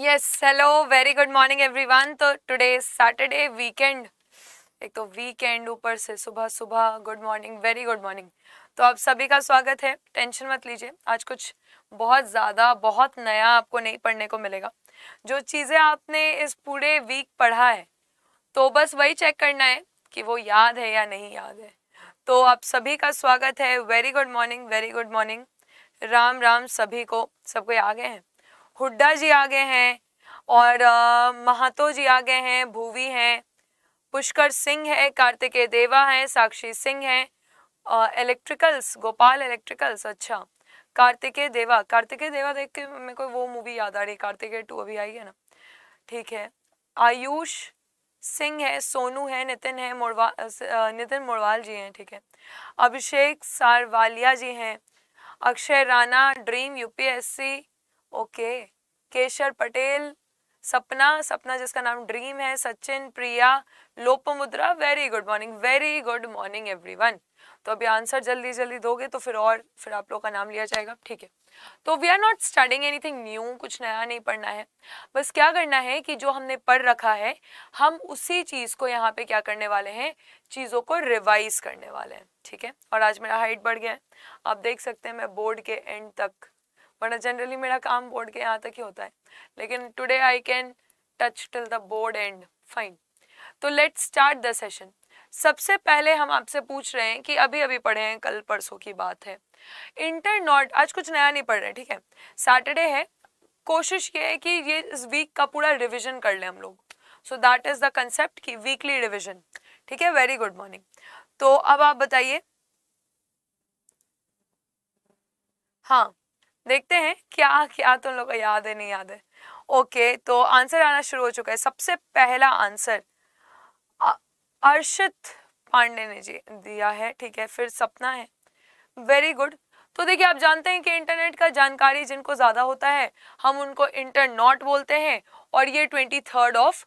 Yes hello very good morning everyone तो today Saturday weekend एक तो वीकेंड ऊपर से सुबह सुबह good morning very good morning तो आप सभी का स्वागत है टेंशन मत लीजिए आज कुछ बहुत ज़्यादा बहुत नया आपको नहीं पढ़ने को मिलेगा जो चीज़ें आपने इस पूरे वीक पढ़ा है तो बस वही चेक करना है कि वो याद है या नहीं याद है तो आप सभी का स्वागत है very good morning very good morning Ram Ram सभी को सबको आ गए हैं हुड्डा जी आ गए हैं और महातो जी आ गए हैं भूवी हैं पुष्कर सिंह है कार्तिकेय देवा हैं साक्षी सिंह हैं इलेक्ट्रिकल्स गोपाल इलेक्ट्रिकल्स अच्छा कार्तिकेय देवा कार्तिकेय देवा देख के मेरे को वो मूवी याद आ रही है कार्तिकेय टू अभी आई है ना ठीक है आयुष सिंह है सोनू है नितिन है मोड़वा नितिन मोड़वाल जी हैं ठीक है अभिषेक सारवालिया जी हैं Akshay Rana dream UPSC okay Keshar Patel Sapna Sapna जिसका नाम ड्रीम है Sachin Priya Lopamudra very good morning very good morning everyone तो अभी आंसर जल्दी जल्दी दोगे तो फिर और फिर आप लोग का नाम लिया जाएगा ठीक है तो we are not studying anything new कुछ नया नहीं पढ़ना है बस क्या करना है कि जो हमने पढ़ रखा है हम उसी चीज़ को यहाँ पे क्या करने वाले हैं चीज़ों को रिवाइज करने वाले हैं ठीक है और आज मेरा हाइट बढ़ गया है आप देख सकते हैं मैं बोर्ड के एंड तक वरना जनरली मेरा काम बोर्ड के यहाँ तक ही होता है लेकिन today I can touch till the board and fine तो लेट स्टार्ट द सेशन सबसे पहले हम आपसे पूछ रहे हैं कि अभी अभी पढ़े हैं कल परसों की बात है इंटर नॉट आज कुछ नया नहीं पढ़ रहे ठीक है सैटरडे है कोशिश ये है कि ये इस वीक का पूरा रिविजन कर लें हम लोग so that is the concept की वीकली रिविजन ठीक है वेरी गुड मॉर्निंग तो अब आप बताइए हाँ देखते हैं क्या क्या तुम तो लोग को याद है नहीं याद है ओके तो आंसर आना शुरू हो चुका है सबसे पहला आंसर अर्षित पांडे ने जी दिया है ठीक है फिर सपना है वेरी गुड तो देखिए आप जानते हैं कि इंटरनेट का जानकारी जिनको ज़्यादा होता है हम उनको इंटरनॉट बोलते हैं और ये ट्वेंटी थर्ड ऑफ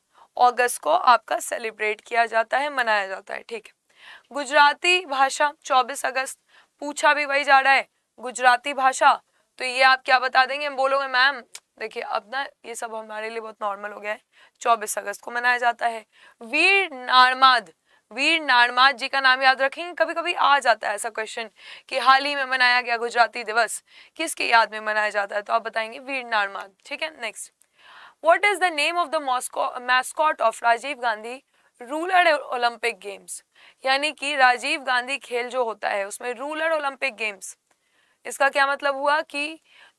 ऑगस्ट को आपका सेलिब्रेट किया जाता है मनाया जाता है ठीक है गुजराती भाषा 24 अगस्त पूछा भी वही जा रहा है गुजराती भाषा तो ये आप क्या बता देंगे हम बोलोगे मैम देखिए अब ना ये सब हमारे लिए बहुत नॉर्मल हो गया है चौबीस अगस्त को मनाया जाता है वीर नारमाद वीर नारमाद जी का नाम याद रखेंगे कभी कभी आ जाता है ऐसा क्वेश्चन कि हाल ही में मनाया गया गुजराती दिवस किसके याद में मनाया जाता है तो आप बताएंगे वीर नारमाद ठीक है next what is the name of the Moscow mascot of Rajiv Gandhi rural Olympic games यानी कि राजीव गांधी खेल जो होता है उसमें रूलर ओलंपिक गेम्स इसका क्या मतलब हुआ कि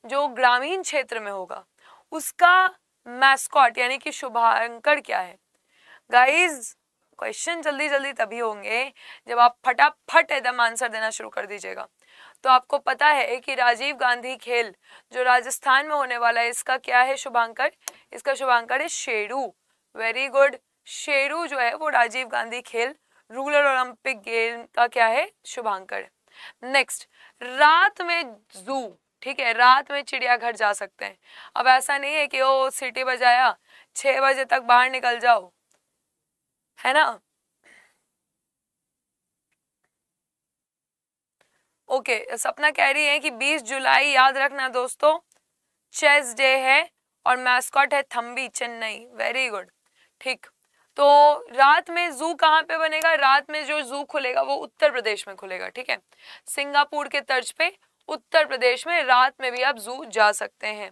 जो ग्रामीण क्षेत्र में होगा उसका मैस्कॉट यानी कि शुभांकर क्या है गाइज क्वेश्चन जल्दी जल्दी तभी होंगे जब आप फटाफट एकदम आंसर देना शुरू कर दीजिएगा तो आपको पता है कि राजीव गांधी खेल जो राजस्थान में होने वाला है इसका क्या है शुभांकर इसका शुभांकर है शेरू वेरी गुड शेरू जो है वो राजीव गांधी खेल रूरल ओलंपिक गेम का क्या है शुभांकर है नेक्स्ट रात में जू ठीक है रात में चिड़ियाघर जा सकते हैं अब ऐसा नहीं है कि ओ सिटी बजाया छः बजे तक बाहर निकल जाओ है ना ओके सपना कह रही है कि 20 जुलाई याद रखना दोस्तों चेस डे है और मैस्कॉट है थम्बी चेन्नई वेरी गुड ठीक तो रात में जू कहाँ पे बनेगा रात में जो जू खुलेगा वो उत्तर प्रदेश में खुलेगा ठीक है सिंगापुर के तर्ज पे उत्तर प्रदेश में रात में भी आप जू जा सकते हैं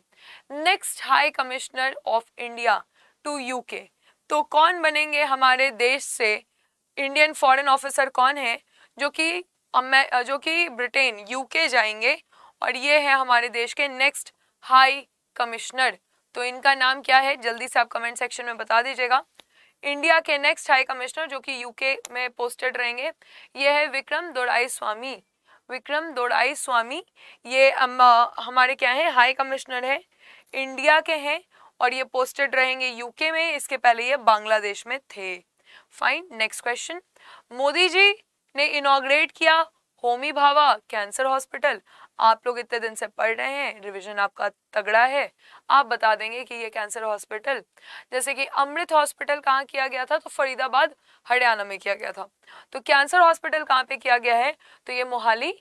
next high commissioner of India to UK तो कौन बनेंगे हमारे देश से इंडियन फॉरेन ऑफिसर कौन है जो कि जो कि ब्रिटेन यूके जाएंगे और ये है हमारे देश के नेक्स्ट हाई कमिश्नर तो इनका नाम क्या है जल्दी से आप कमेंट सेक्शन में बता दीजिएगा इंडिया के नेक्स्ट हाई कमिश्नर जो कि यूके में पोस्टेड रहेंगे ये है विक्रम दोड़ाई स्वामी विक्रम दोड़ाई स्वामी ये हमारे क्या है हाई कमिश्नर है इंडिया के हैं और ये पोस्टेड रहेंगे यूके में इसके पहले ये बांग्लादेश में थे fine next question Modi ji ने इनोग्रेट किया होमी भावा कैंसर हॉस्पिटल आप लोग इतने दिन से पढ़ रहे हैं रिविजन आपका तगड़ा है आप बता देंगे कि ये कैंसर हॉस्पिटल जैसे कि अमृत हॉस्पिटल कहाँ किया गया था तो फरीदाबाद हरियाणा में किया गया था तो कैंसर हॉस्पिटल कहाँ पे किया गया है तो ये मोहाली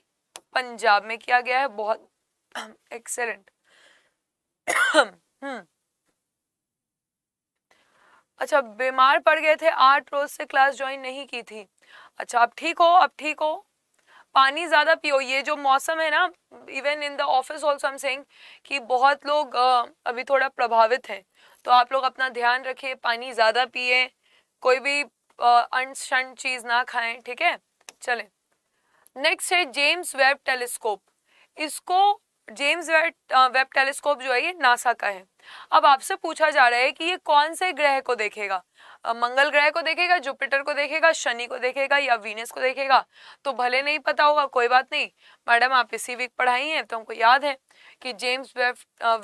पंजाब में किया गया है बहुत एक्सेलेंट हम्म। अच्छा बीमार पड़ गए थे आठ रोज से क्लास ज्वाइन नहीं की थी अच्छा अब ठीक हो अब ठीक हो पानी ज़्यादा पियो ये जो मौसम है ना even in the office also हम सेंग कि बहुत लोग अभी थोड़ा प्रभावित हैं तो आप लोग अपना ध्यान रखिए पानी ज़्यादा पिए कोई भी अनशन चीज़ ना खाएं ठीक है चले नेक्स्ट है जेम्स वेब टेलीस्कोप इसको जेम्स वेब वेब टेलीस्कोप जो है ये नासा का है अब आपसे पूछा जा रहा है कि ये कौन से ग्रह को देखेगा मंगल ग्रह को देखेगा जुपिटर को देखेगा शनि को देखेगा या वीनस को देखेगा तो भले नहीं पता होगा कोई बात नहीं मैडम आप इसी वीक पढ़ाई हैं तो हमको याद है कि जेम्स वेब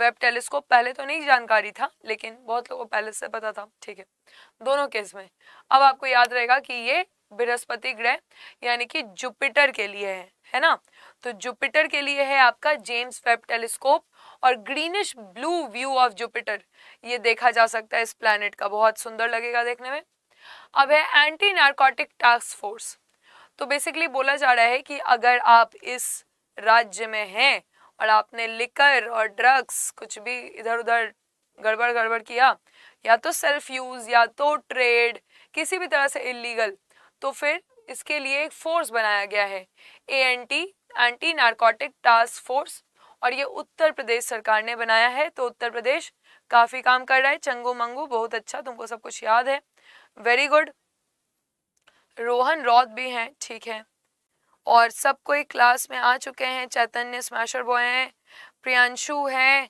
वेब टेलीस्कोप पहले तो नहीं जानकारी था लेकिन बहुत लोगों को पहले से पता था ठीक है दोनों केस में अब आपको याद रहेगा कि ये बृहस्पति ग्रह यानी कि जुपिटर के लिए है है ना तो जुपिटर के लिए है आपका जेम्स वेब टेलीस्कोप और greenish blue view of Jupiter ये देखा जा सकता है इस प्लानट का बहुत सुंदर लगेगा देखने में अब है एंटी नार्कोटिक टास्क फोर्स तो बेसिकली बोला जा रहा है कि अगर आप इस राज्य में हैं और आपने लिकर और ड्रग्स कुछ भी इधर उधर गड़बड़ गड़बड़ किया या तो सेल्फ यूज़ या तो ट्रेड किसी भी तरह से इलीगल तो फिर इसके लिए एक फोर्स बनाया गया है a anti anti narcotic task force और ये उत्तर प्रदेश सरकार ने बनाया है तो उत्तर प्रदेश काफ़ी काम कर रहा है चंगो मंगू बहुत अच्छा तुमको सब कुछ याद है वेरी गुड रोहन रौत भी हैं ठीक है और सब कोई क्लास में आ चुके हैं चैतन्य स्मैशर बॉय हैं प्रियांशु हैं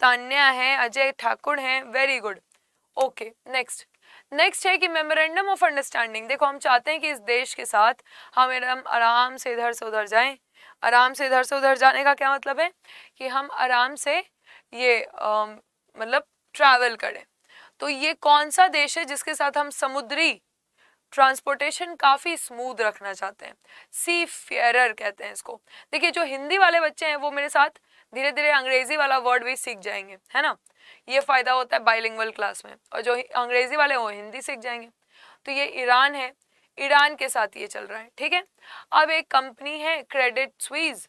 तान्या हैं अजय ठाकुर हैं very good okay next next है कि मेमोरेंडम ऑफ अंडरस्टैंडिंग देखो हम चाहते हैं कि इस देश के साथ हम एकदम आराम से इधर से उधर जाएं आराम से इधर से उधर जाने का क्या मतलब है कि हम आराम से ये आ, मतलब ट्रैवल करें तो ये कौन सा देश है जिसके साथ हम समुद्री ट्रांसपोर्टेशन काफ़ी स्मूथ रखना चाहते हैं सी फेयर कहते हैं इसको देखिए जो हिंदी वाले बच्चे हैं वो मेरे साथ धीरे धीरे अंग्रेजी वाला वर्ड भी सीख जाएंगे है ना ये फ़ायदा होता है बाइलिंगल क्लास में और जो अंग्रेजी वाले हो हिंदी सीख जाएंगे तो ये ईरान है ईरान के साथ ये चल रहा है ठीक है अब एक कंपनी है क्रेडिट स्वीज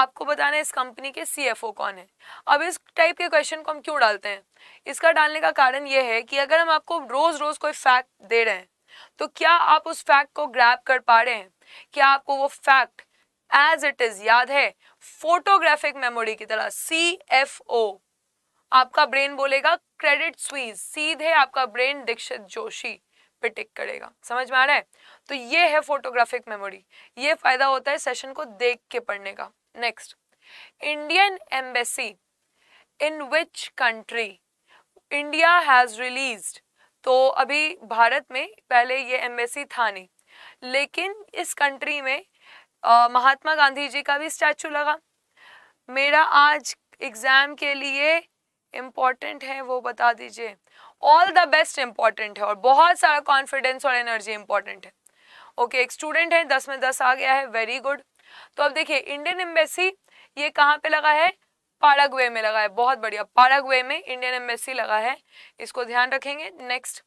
आपको बताना है इस कंपनी के सीएफओ कौन है अब इस टाइप के क्वेश्चन को हम क्यों डालते हैं इसका डालने का कारण यह है कि अगर हम आपको रोज रोज कोई फैक्ट दे रहे हैं तो क्या आप उस फैक्ट को ग्रैप कर पा रहे हैं क्या आपको वो फैक्ट एज इट इज याद है फोटोग्राफिक मेमोरी की तरह सी एफ ओ आपका ब्रेन बोलेगा क्रेडिट स्वीज सीधे आपका ब्रेन दीक्षित जोशी पे टिक करेगा समझ में आ रहा है तो ये है फोटोग्राफिक मेमोरी ये फायदा होता है सेशन को देख के पढ़ने का next Indian embassy in which country India has release तो अभी भारत में पहले ये एम्बेसी था नहीं लेकिन इस कंट्री में आ, महात्मा गांधी जी का भी स्टैचू लगा मेरा आज एग्ज़ाम के लिए इम्पॉर्टेंट है वो बता दीजिए ऑल द बेस्ट इंपॉर्टेंट है और बहुत सारा कॉन्फिडेंस और एनर्जी इंपॉर्टेंट है ओके okay, एक स्टूडेंट है दस में दस आ गया है वेरी गुड तो अब देखिए इंडियन एम्बेसी ये कहाँ पे लगा है पाराग्वे में लगा है बहुत बढ़िया पाराग्वे में इंडियन एम्बेसी लगा है इसको ध्यान रखेंगे next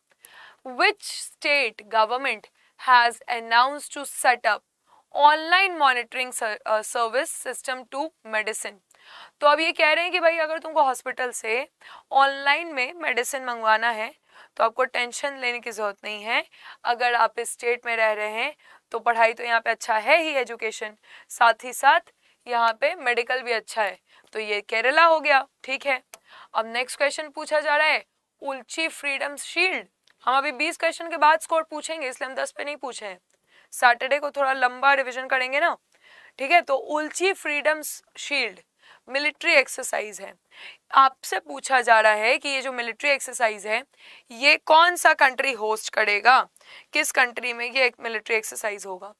which state government has announce to set up online monitoring service system to medicine तो अब ये कह रहे हैं कि भाई अगर तुमको हॉस्पिटल से ऑनलाइन में मेडिसिन मंगवाना है तो आपको टेंशन लेने की ज़रूरत नहीं है अगर आप इस स्टेट में रह रहे हैं तो पढ़ाई तो यहाँ पे अच्छा है ही एजुकेशन साथ ही साथ यहाँ पे मेडिकल भी अच्छा है तो ये केरला हो गया ठीक है अब नेक्स्ट क्वेश्चन पूछा जा रहा है उल्ची फ्रीडम शील्ड हम अभी बीस क्वेश्चन के बाद स्कोर पूछेंगे इसलिए हम दस पे नहीं पूछे हैं सैटरडे को थोड़ा लंबा रिविजन करेंगे ना ठीक है तो Ulchi freedom shield military exercise है आपसे पूछा जा रहा है कि ये जो मिलिट्री एक्सरसाइज है ये कौन सा कंट्री होस्ट करेगा किस कंट्री में ये एक मिलिट्री एक्सरसाइज होगा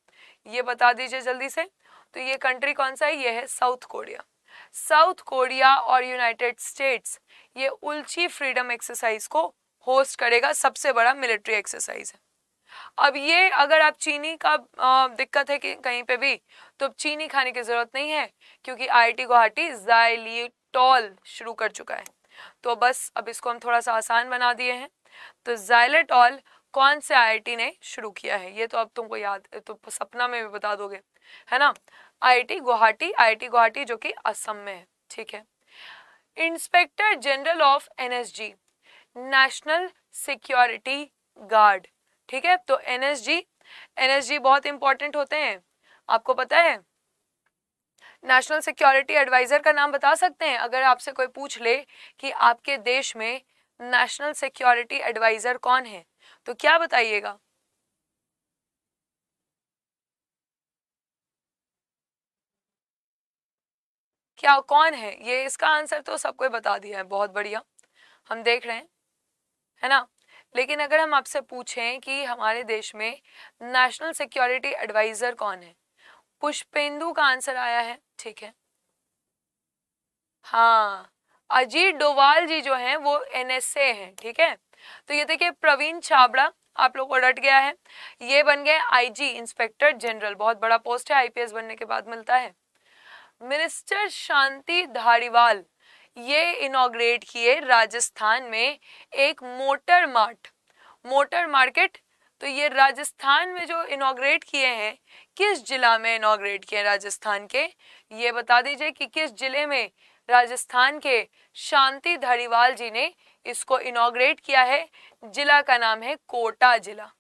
ये बता दीजिए जल्दी से तो ये कंट्री कौन सा है ये है साउथ कोरिया साउथ कोरिया और यूनाइटेड स्टेट्स ये उल्ची फ्रीडम एक्सरसाइज को होस्ट करेगा सबसे बड़ा मिलिट्री एक्सरसाइज है अब ये अगर आप चीनी का आ, दिक्कत है कि कहीं पे भी तो अब चीनी खाने की ज़रूरत नहीं है क्योंकि आईआईटी गुवाहाटी टॉल शुरू कर चुका है तो बस अब इसको हम थोड़ा सा आसान बना दिए हैं तो जाइलेटॉल कौन से आईआईटी ने शुरू किया है ये तो अब तुमको याद तो सपना में भी बता दोगे है ना आई गुवाहाटी आई गुवाहाटी जो कि असम में है ठीक है inspector general of an national security guard ठीक है तो एनएसजी एनएसजी बहुत इंपॉर्टेंट होते हैं आपको पता है नेशनल सिक्योरिटी एडवाइज़र का नाम बता सकते हैं अगर आपसे कोई पूछ ले कि आपके देश में नेशनल सिक्योरिटी एडवाइज़र कौन है तो क्या बताइएगा क्या कौन है ये इसका आंसर तो सबको बता दिया है बहुत बढ़िया हम देख रहे हैं है ना लेकिन अगर हम आपसे पूछें कि हमारे देश में नेशनल सिक्योरिटी एडवाइज़र कौन है पुष्पेंदु का आंसर आया है ठीक है हाँ अजीत डोवाल जी जो हैं वो एनएसए हैं ठीक है तो ये देखिए प्रवीण छाबड़ा आप लोग को रट गया है ये बन गए आईजी इंस्पेक्टर जनरल बहुत बड़ा पोस्ट है आईपीएस बनने के बाद मिलता है मिनिस्टर शांति धारीवाल ये इनाग्रेट किए राजस्थान में एक मोटर मार्ट मोटर मार्केट तो ये राजस्थान में जो इनाग्रेट किए हैं किस जिला में इनोग्रेट किए राजस्थान के ये बता दीजिए कि किस जिले में राजस्थान के शांति धारीवाल जी ने इसको इनाग्रेट किया है जिला का नाम है कोटा जिला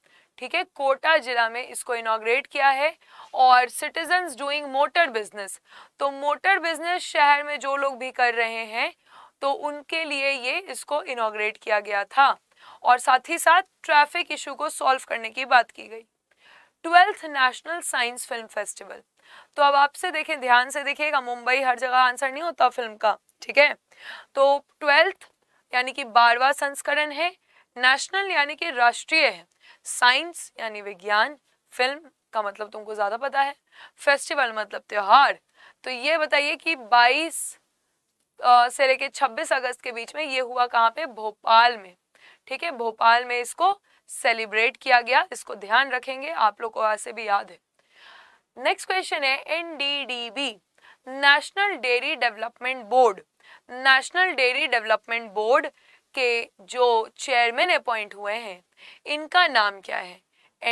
ठीक है कोटा जिला में इसको इनोग्रेट किया है और सिटीजन डूइंग मोटर बिजनेस तो मोटर बिजनेस शहर में जो लोग भी कर रहे हैं तो उनके लिए ये इसको इनोग्रेट किया गया था और साथ ही साथ ट्रैफिक इशू को सॉल्व करने की बात की गई twelfth national science film festival तो अब आपसे देखें ध्यान से देखिएगा मुंबई हर जगह आंसर नहीं होता फिल्म का ठीक है तो ट्वेल्थ यानी कि बारवा संस्करण है नेशनल यानी कि राष्ट्रीय है साइंस यानी विज्ञान फिल्म का मतलब तुमको ज़्यादा पता है फेस्टिवल मतलब त्योहार तो ये बताइए कि 22 से लेके 26 अगस्त के बीच में ये हुआ कहाँ पे भोपाल में ठीक है भोपाल में इसको सेलिब्रेट किया गया इसको ध्यान रखेंगे आप लोग को ऐसे भी याद है नेक्स्ट क्वेश्चन है B national dairy development board national dairy development board के जो चेयरमैन अपॉइंट हुए हैं इनका नाम क्या है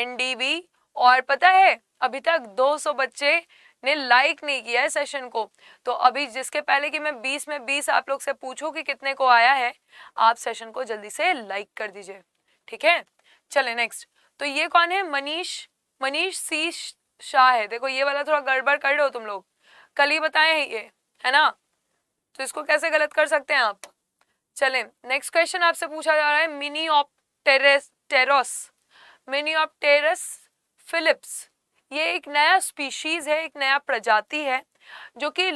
एनडीबी और पता है अभी तक 200 बच्चे ने लाइक नहीं किया है सेशन को तो अभी जिसके पहले कि मैं 20 में 20 आप लोग से पूछूं कि कितने को आया है आप सेशन को जल्दी से लाइक कर दीजिए ठीक है चले नेक्स्ट तो ये कौन है मनीष मनीष सी शाह है देखो ये वाला थोड़ा गड़बड़ कर रहे हो तुम लोग कल ही बताए हैं ये है ना तो इसको कैसे गलत कर सकते हैं आप चलें नेक्स्ट क्वेश्चन आपसे पूछा जा रहा है mini op terrace terros mini op terrace Philips ये एक नया स्पीशीज़ है एक नया प्रजाति है जो कि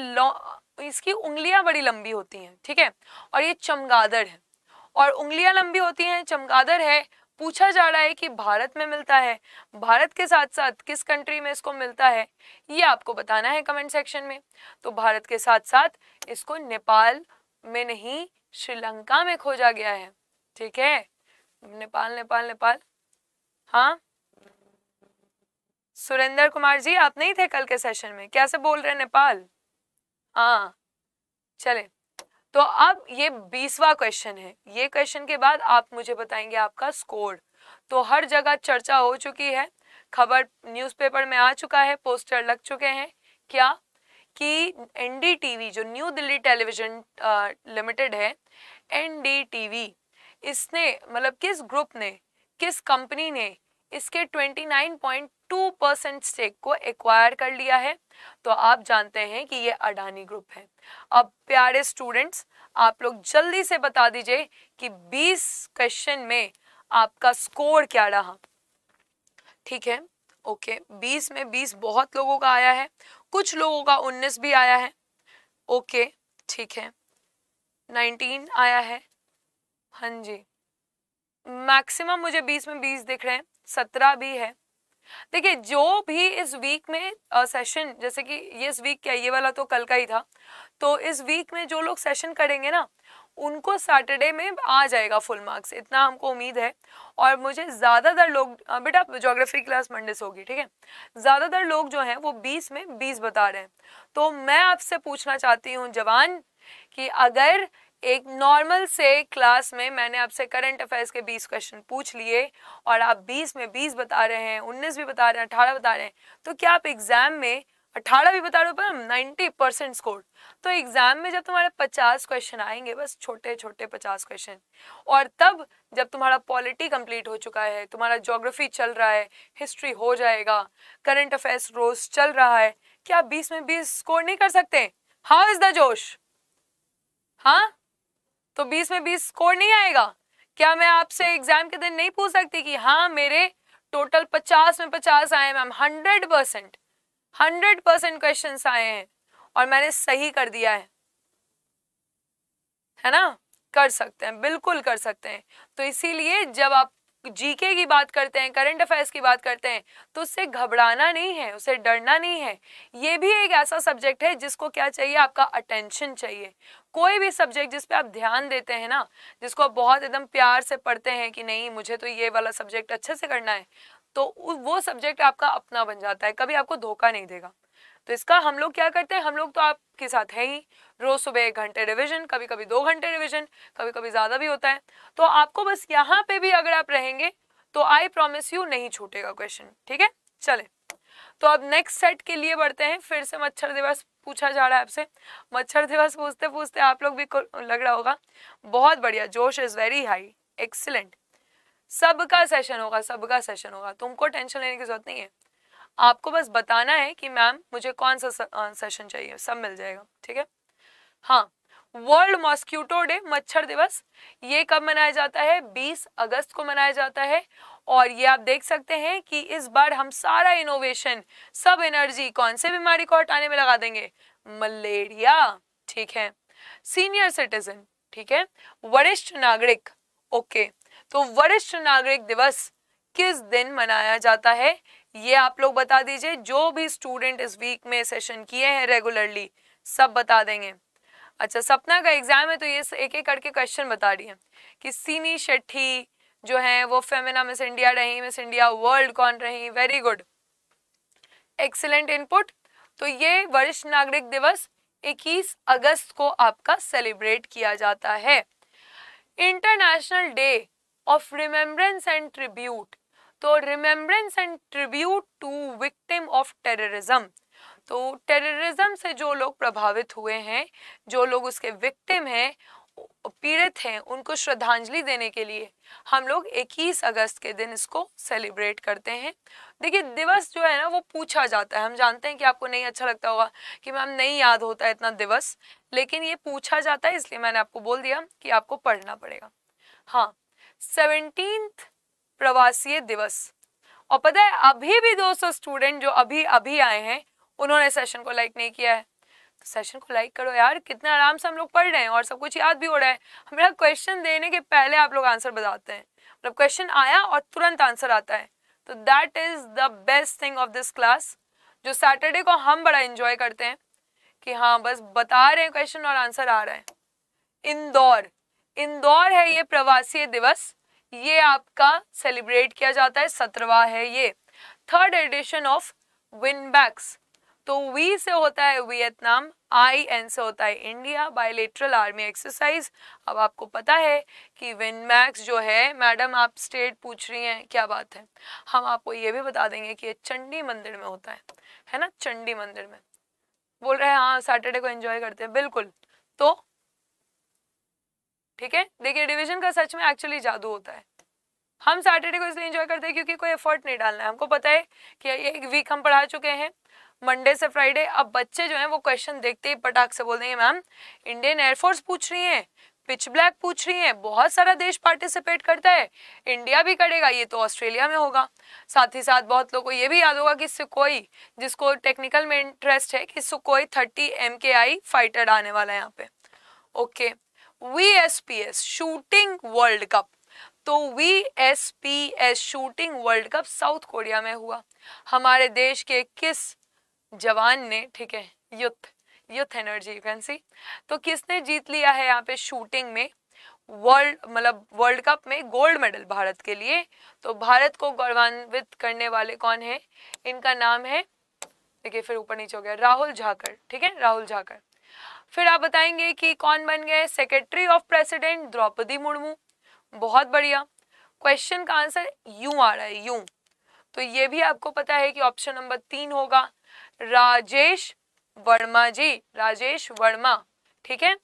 इसकी उंगलियां बड़ी लंबी होती हैं ठीक है और ये चमगादड़ है और उंगलियां लंबी होती हैं चमगादड़ है पूछा जा रहा है कि भारत में मिलता है भारत के साथ साथ किस कंट्री में इसको मिलता है ये आपको बताना है कमेंट सेक्शन में तो भारत के साथ साथ इसको नेपाल में नहीं श्रीलंका में खोजा गया है ठीक है नेपाल नेपाल नेपाल हाँ सुरेंद्र कुमार जी आप नहीं थे कल के सेशन में कैसे बोल रहे नेपाल हाँ चले तो अब ये बीसवा क्वेश्चन है ये क्वेश्चन के बाद आप मुझे बताएंगे आपका स्कोर तो हर जगह चर्चा हो चुकी है खबर न्यूज़पेपर में आ चुका है पोस्टर लग चुके हैं क्या कि एनडीटीवी जो न्यू दिल्ली टेलीविजन लिमिटेड है वी इसने मतलब किस ग्रुप ने किस कंपनी ने इसके 29.2 परसेंट स्टेक को एक्वायर कर लिया है तो आप जानते हैं कि ये अडानी ग्रुप है अब प्यारे स्टूडेंट्स आप लोग जल्दी से बता दीजिए कि 20 क्वेश्चन में आपका स्कोर क्या रहा ठीक है ओके 20 में 20 बहुत लोगों का आया है कुछ लोगों का 19 भी आया है ओके ठीक है नाइनटीन आया है हाँ जी मैक्सिमम मुझे बीस में बीस दिख रहे हैं सत्रह भी है देखिए जो भी इस वीक में सेशन जैसे कि ये इस वीक क्या ये वाला तो कल का ही था तो इस वीक में जो लोग सेशन करेंगे ना उनको सैटरडे में आ जाएगा फुल मार्क्स इतना हमको उम्मीद है और मुझे ज़्यादातर लोग बेटा ज्योग्राफी क्लास मंडे से होगी ठीक है ज़्यादातर लोग जो हैं वो बीस में बीस बता रहे हैं तो मैं आपसे पूछना चाहती हूँ जवान कि अगर एक नॉर्मल से क्लास में मैंने आपसे करंट अफेयर्स के 20 क्वेश्चन पूछ लिए और आप 20 में 20 बता रहे हैं 19 भी बता रहे हैं 18 बता रहे हैं तो क्या आप एग्जाम में 18 भी बता रहे हो पर नाइन्टी परसेंट स्कोर तो एग्जाम में जब तुम्हारे 50 क्वेश्चन आएंगे बस छोटे छोटे 50 क्वेश्चन और तब जब तुम्हारा पॉलिटी कंप्लीट हो चुका है तुम्हारा जोग्राफी चल रहा है हिस्ट्री हो जाएगा करंट अफेयर्स रोज चल रहा है क्या बीस में बीस स्कोर नहीं कर सकते हाउ इज द जोश हाँ तो बीस में बीस स्कोर नहीं आएगा क्या मैं आपसे एग्जाम के दिन नहीं पूछ सकती कि हाँ मेरे टोटल पचास में पचास आए ma'am hundred percent hundred percent question आए हैं और मैंने सही कर दिया है है ना कर सकते हैं बिल्कुल कर सकते हैं तो इसीलिए जब आप जीके की बात करते हैं करंट अफेयर्स की बात करते हैं तो उससे घबराना नहीं है उसे डरना नहीं है ये भी एक ऐसा सब्जेक्ट है जिसको क्या चाहिए आपका अटेंशन चाहिए कोई भी सब्जेक्ट जिस पे आप ध्यान देते हैं ना जिसको आप बहुत एकदम प्यार से पढ़ते हैं कि नहीं मुझे तो ये वाला सब्जेक्ट अच्छे से करना है तो वो सब्जेक्ट आपका अपना बन जाता है कभी आपको धोखा नहीं देगा तो इसका हम लोग क्या करते हैं हम लोग तो आपके साथ है ही रोज सुबह एक घंटे रिविजन कभी कभी दो घंटे रिविजन कभी कभी ज़्यादा भी होता है तो आपको बस यहाँ पे भी अगर आप रहेंगे तो आई प्रोमिस यू नहीं छूटेगा क्वेश्चन ठीक है चले तो अब नेक्स्ट सेट के लिए बढ़ते हैं फिर से मच्छर दिवस पूछा जा रहा है आपसे मच्छर दिवस पूछते पूछते आप लोग भी लग रहा होगा बहुत बढ़िया जोश इज़ वेरी हाई एक्सीलेंट सबका सेशन होगा सबका सेशन होगा तुमको टेंशन लेने की जरूरत नहीं है आपको बस बताना है कि मैम मुझे कौन सा सेशन चाहिए सब मिल जाएगा ठीक है हाँ वर्ल्ड मॉस्क्यूटो डे मच्छर दिवस ये कब मनाया जाता है 20 अगस्त को मनाया जाता है और ये आप देख सकते हैं कि इस बार हम सारा इनोवेशन सब एनर्जी कौन से बीमारी को हटाने में लगा देंगे मलेरिया ठीक है सीनियर सिटीजन ठीक है वरिष्ठ नागरिक ओके तो वरिष्ठ नागरिक दिवस किस दिन मनाया जाता है ये आप लोग बता दीजिए जो भी स्टूडेंट इस वीक में सेशन किए हैं रेगुलरली सब बता देंगे अच्छा सपना का एग्जाम है तो ये एक एक करके क्वेश्चन बता रही है कि सीनी शेट्टी जो है वो फेमिना मिस इंडिया रही मिस इंडिया वर्ल्ड कौन रही वेरी गुड एक्सलेंट इनपुट तो ये वरिष्ठ नागरिक दिवस 21 अगस्त को आपका सेलिब्रेट किया जाता है international day of remembrance and tribute तो remembrance and tribute to victim of terrorism तो टेररिज्म से जो लोग प्रभावित हुए हैं जो लोग उसके विक्टिम हैं पीड़ित हैं उनको श्रद्धांजलि देने के लिए हम लोग 21 अगस्त के दिन इसको सेलिब्रेट करते हैं देखिए दिवस जो है ना वो पूछा जाता है हम जानते हैं कि आपको नहीं अच्छा लगता होगा कि मैम नहीं याद होता है इतना दिवस लेकिन ये पूछा जाता है इसलिए मैंने आपको बोल दिया कि आपको पढ़ना पड़ेगा हाँ सेवनटीन प्रवासी दिवस और पता है अभी भी 200 स्टूडेंट जो अभी अभी आए हैं उन्होंने सेशन को लाइक नहीं किया है तो सेशन को लाइक करो यार कितना आराम से हम लोग पढ़ रहे हैं और सब कुछ याद भी हो रहा है हमारा क्वेश्चन देने के पहले आप लोग आंसर बताते हैं मतलब क्वेश्चन आया और तुरंत आंसर आता है तो that is the best thing of this class जो सैटरडे को हम बड़ा इंजॉय करते हैं कि हाँ बस बता रहे हैं क्वेश्चन और आंसर आ रहा है इंदौर इंदौर है ये प्रवासी दिवस ये आपका सेलिब्रेट किया जाता है सत्रवा है ये थर्ड एडिशन ऑफ विनबैक्स तो वी से होता है वियतनाम आई एन से होता है इंडिया बायोलेट्रल आर्मी एक्सरसाइज अब आपको पता है कि विनमैक्स जो है मैडम आप स्टेट पूछ रही हैं क्या बात है हम आपको ये भी बता देंगे कि ये चंडी मंदिर में होता है है ना चंडी मंदिर में बोल रहे हैं हाँ सैटरडे को एंजॉय करते हैं बिल्कुल तो ठीक है देखिए डिवीजन का सच में एक्चुअली जादू होता है हम सैटरडे को इसलिए इंजॉय करते हैं क्योंकि कोई एफर्ट नहीं डालना है हमको पता है कि एक वीक हम पढ़ा चुके हैं मंडे से फ्राइडे अब बच्चे जो हैं वो क्वेश्चन देखते ही पटाख से बोल देंगे मैम इंडियन एयरफोर्स पूछ रही हैं पिच ब्लैक पूछ रही हैं बहुत सारा देश पार्टिसिपेट करता है इंडिया भी करेगा ये तो ऑस्ट्रेलिया में होगा साथ ही साथ बहुत लोगों को ये भी याद होगा कि सुकोई जिसको टेक्निकल में इंटरेस्ट है कि सुकोई थर्टी एम फाइटर आने वाला है यहाँ पे okay okay. V S P S shooting world cup तो V S P S shooting world cup South Korea में हुआ हमारे देश के किस जवान ने ठीक है युद्ध युद्ध एनर्जी फैंसी तो किसने जीत लिया है यहाँ पे शूटिंग में वर्ल्ड मतलब वर्ल्ड कप में गोल्ड मेडल भारत के लिए तो भारत को गौरवान्वित करने वाले कौन है इनका नाम है देखिए फिर ऊपर नीचे हो गया राहुल झाकर ठीक है राहुल झाकर फिर आप बताएंगे कि कौन बन गए secretary of president Droupadi Murmu बहुत बढ़िया क्वेश्चन का आंसर यू आ रहा है यू तो ये भी आपको पता है कि ऑप्शन नंबर तीन होगा राजेश वर्मा जी राजेश वर्मा ठीक है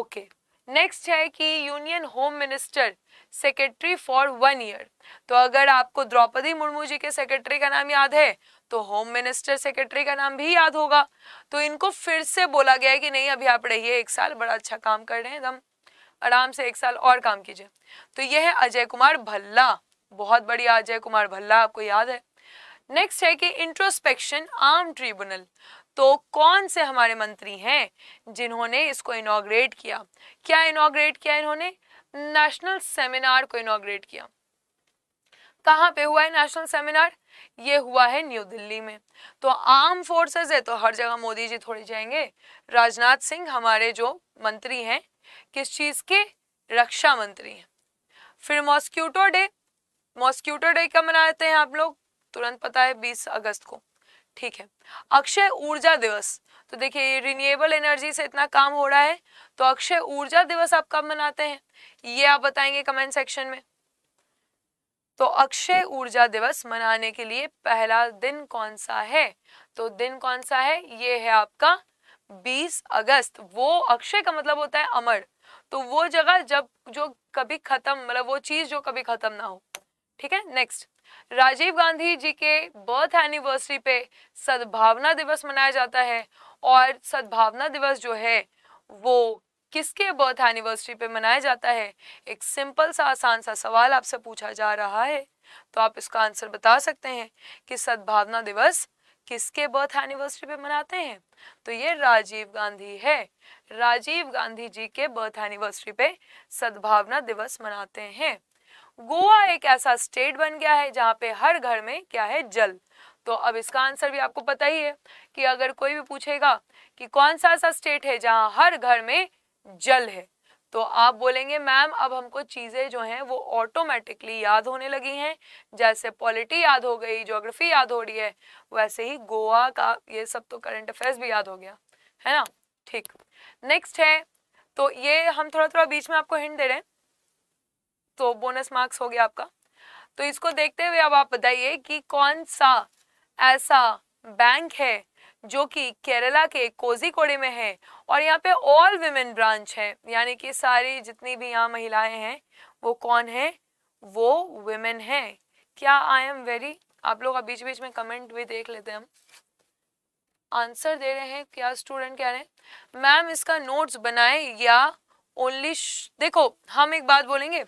ओके नेक्स्ट है कि union home minister secretary for one year तो अगर आपको द्रौपदी मुर्मू जी के सेक्रेटरी का नाम याद है तो होम मिनिस्टर सेक्रेटरी का नाम भी याद होगा तो इनको फिर से बोला गया है कि नहीं अभी आप रहिए एक साल बड़ा अच्छा काम कर रहे हैं एकदम आराम से एक साल और काम कीजिए तो यह है अजय कुमार भल्ला बहुत बढ़िया अजय कुमार भल्ला आपको याद है नेक्स्ट है कि इंट्रोस्पेक्शन आर्म ट्रिब्यूनल तो कौन से हमारे मंत्री हैं जिन्होंने इसको इनोग्रेट किया क्या इनोग्रेट किया इन्होंने नेशनल सेमिनार को इनोग्रेट किया कहां पे हुआ है नेशनल सेमिनार ये हुआ है न्यू दिल्ली में तो आर्म फोर्सेस है तो हर जगह मोदी जी थोड़े जाएंगे राजनाथ सिंह हमारे जो मंत्री हैं किस चीज़ के रक्षा मंत्री हैं फिर मॉस्क्यूटो डे मॉस्क्यूटो डे कब मनाते हैं आप लोग तुरंत पता है बीस अगस्त को ठीक है अक्षय ऊर्जा दिवस तो देखिये रिन्यूएबल एनर्जी से इतना काम हो रहा है तो अक्षय ऊर्जा दिवस आप कब मनाते हैं ये आप बताएंगे कमेंट सेक्शन में तो अक्षय ऊर्जा दिवस मनाने के लिए पहला दिन कौन सा है तो दिन कौन सा है ये है आपका 20 अगस्त वो अक्षय का मतलब होता है अमर तो वो जगह जब जो कभी खत्म मतलब वो चीज जो कभी खत्म ना हो ठीक है नेक्स्ट राजीव गांधी जी के बर्थ एनिवर्सरी पे सद्भावना दिवस मनाया जाता है और सद्भावना दिवस जो है वो किसके बर्थ एनिवर्सरी पे मनाया जाता है एक सिंपल सा आसान सा सवाल आपसे पूछा जा रहा है तो आप इसका आंसर बता सकते हैं कि सद्भावना दिवस किसके बर्थ एनिवर्सरी पे मनाते हैं तो ये राजीव गांधी है राजीव गांधी जी के बर्थ एनिवर्सरी पे सद्भावना दिवस मनाते हैं गोवा एक ऐसा स्टेट बन गया है जहां पे हर घर में क्या है जल तो अब इसका आंसर भी आपको पता ही है कि अगर कोई भी पूछेगा कि कौन सा ऐसा स्टेट है जहाँ हर घर में जल है तो आप बोलेंगे मैम अब हमको चीज़ें जो हैं वो ऑटोमेटिकली याद होने लगी हैं जैसे पॉलिटी याद हो गई ज्योग्राफी याद हो रही है वैसे ही गोवा का ये सब तो करंट अफेयर्स भी याद हो गया है ना ठीक नेक्स्ट है तो ये हम थोड़ा थोड़ा बीच में आपको हिंट दे रहे हैं तो बोनस मार्क्स हो गया आपका तो इसको देखते हुए अब आप बताइए कि कौन सा ऐसा बैंक है जो कि केरला के कोडे में है और यहाँ पे ऑल वेमेन ब्रांच है यानी कि सारी जितनी भी यहाँ महिलाएं हैं वो कौन है वो वेमेन है क्या आई एम वेरी आप लोग बीच बीच में कमेंट भी देख लेते हैं हम आंसर दे रहे हैं क्या स्टूडेंट कह रहे हैं मैम इसका नोट्स बनाए या ओनली देखो हम एक बात बोलेंगे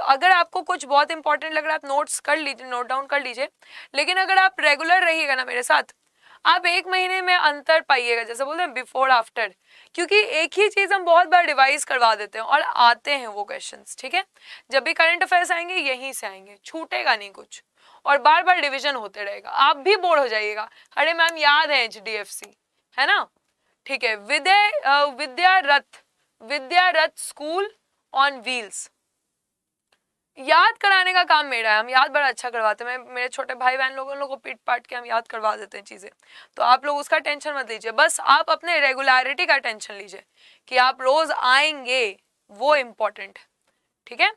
अगर आपको कुछ बहुत इंपॉर्टेंट लग रहा है आप नोट्स कर लीजिए नोट डाउन कर लीजिए लेकिन अगर आप रेगुलर रहिएगा ना मेरे साथ आप एक महीने में अंतर पाइएगा जैसे बोलते हैं बिफोर आफ्टर क्योंकि एक ही चीज़ हम बहुत बार रिवाइज करवा देते हैं और आते हैं वो क्वेश्चन ठीक है जब भी करंट अफेयर्स आएंगे यहीं से आएंगे छूटेगा नहीं कुछ और बार बार डिविजन होते रहेगा आप भी बोर हो जाइएगा अरे मैम याद है एच है ना ठीक है विदय Vidyarath Vidyarath school on wheels याद कराने का काम मेरा है हम याद बड़ा अच्छा करवाते हैं मेरे छोटे भाई बहन लोगों लोगों को पीट पाट के हम याद करवा देते हैं चीज़ें तो आप लोग उसका टेंशन मत लीजिए बस आप अपने रेगुलरिटी का टेंशन लीजिए कि आप रोज़ आएंगे वो इम्पोर्टेंट ठीक है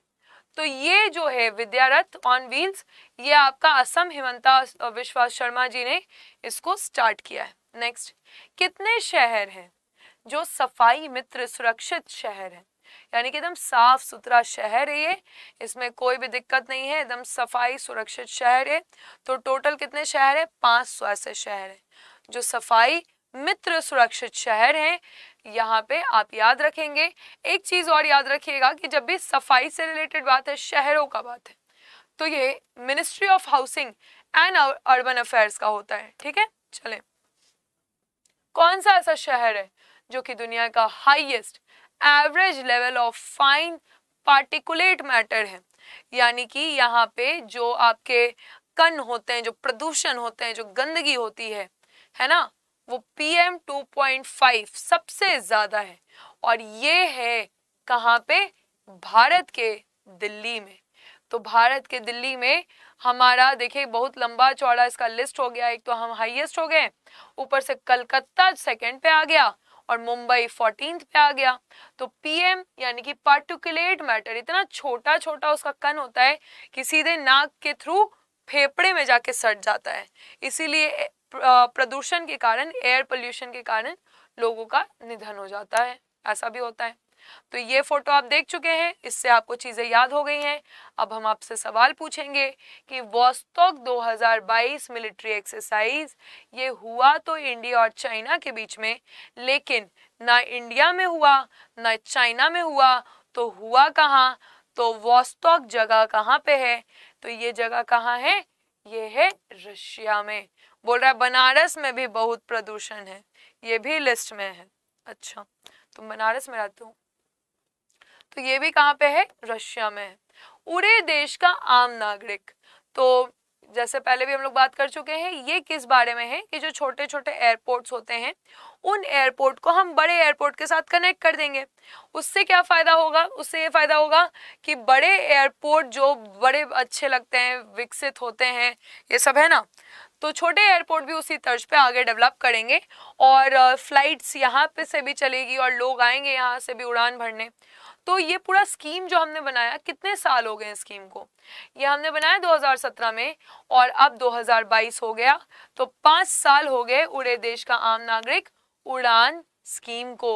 तो ये जो है विद्यारथ ऑन व्हील्स ये आपका असम हिमंता विश्वास शर्मा जी ने इसको स्टार्ट किया है नेक्स्ट कितने शहर हैं जो सफाई मित्र सुरक्षित शहर हैं यानी कि एकदम साफ सुथरा शहर है ये इसमें कोई भी दिक्कत नहीं है एकदम सफाई सुरक्षित शहर है तो टोटल कितने शहर है पांच सौ ऐसे शहर है जो सफाई मित्र सुरक्षित शहर है यहाँ पे आप याद रखेंगे एक चीज़ और याद रखिएगा कि जब भी सफाई से रिलेटेड बात है शहरों का बात है तो ये ministry of housing and urban affairs का होता है ठीक है चले कौन सा ऐसा शहर है जो कि दुनिया का highest average level of fine particulate matter है यानी कि यहाँ पे जो आपके कन होते हैं जो प्रदूषण होते हैं जो गंदगी होती है है ना वो P M two point five सबसे ज़्यादा है और ये है कहाँ पे भारत के दिल्ली में तो भारत के दिल्ली में हमारा देखिए बहुत लंबा चौड़ा इसका लिस्ट हो गया एक तो हम हाईएस्ट हो गए ऊपर से कलकत्ता सेकंड पे आ गया और मुंबई फोर्टीन पे आ गया तो पीएम यानी कि पार्टिकुलेट मैटर इतना छोटा छोटा उसका कण होता है कि सीधे नाक के थ्रू फेफड़े में जाके सट जाता है इसीलिए प्रदूषण के कारण एयर पोल्यूशन के कारण लोगों का निधन हो जाता है ऐसा भी होता है तो ये फोटो आप देख चुके हैं इससे आपको चीज़ें याद हो गई हैं अब हम आपसे सवाल पूछेंगे कि वोस्तोक 2022 मिलिट्री एक्सरसाइज ये हुआ तो इंडिया और चाइना के बीच में लेकिन ना इंडिया में हुआ ना चाइना में हुआ तो हुआ कहाँ तो वोस्तोक जगह कहाँ पे है तो ये जगह कहाँ है ये है रशिया में बोल रहा है बनारस में भी बहुत प्रदूषण है ये भी लिस्ट में है अच्छा तुम तो बनारस में रहते हो तो ये भी कहाँ पे है रशिया में है उरे देश का आम नागरिक तो जैसे पहले भी हम लोग बात कर चुके हैं ये किस बारे में है कि जो छोटे छोटे एयरपोर्ट्स होते हैं उन एयरपोर्ट को हम बड़े एयरपोर्ट के साथ कनेक्ट कर देंगे उससे क्या फ़ायदा होगा उससे ये फ़ायदा होगा कि बड़े एयरपोर्ट जो बड़े अच्छे लगते हैं विकसित होते हैं ये सब है ना तो छोटे एयरपोर्ट भी उसी तर्ज पे आगे डेवलप करेंगे और फ़्लाइट्स यहाँ पे से भी चलेगी और लोग आएंगे यहाँ से भी उड़ान भरने तो ये पूरा स्कीम जो हमने बनाया कितने साल हो गए स्कीम को ये हमने बनाया 2017 में और अब 2022 हो गया तो पांच साल हो गए उड़े देश का आम नागरिक उड़ान स्कीम को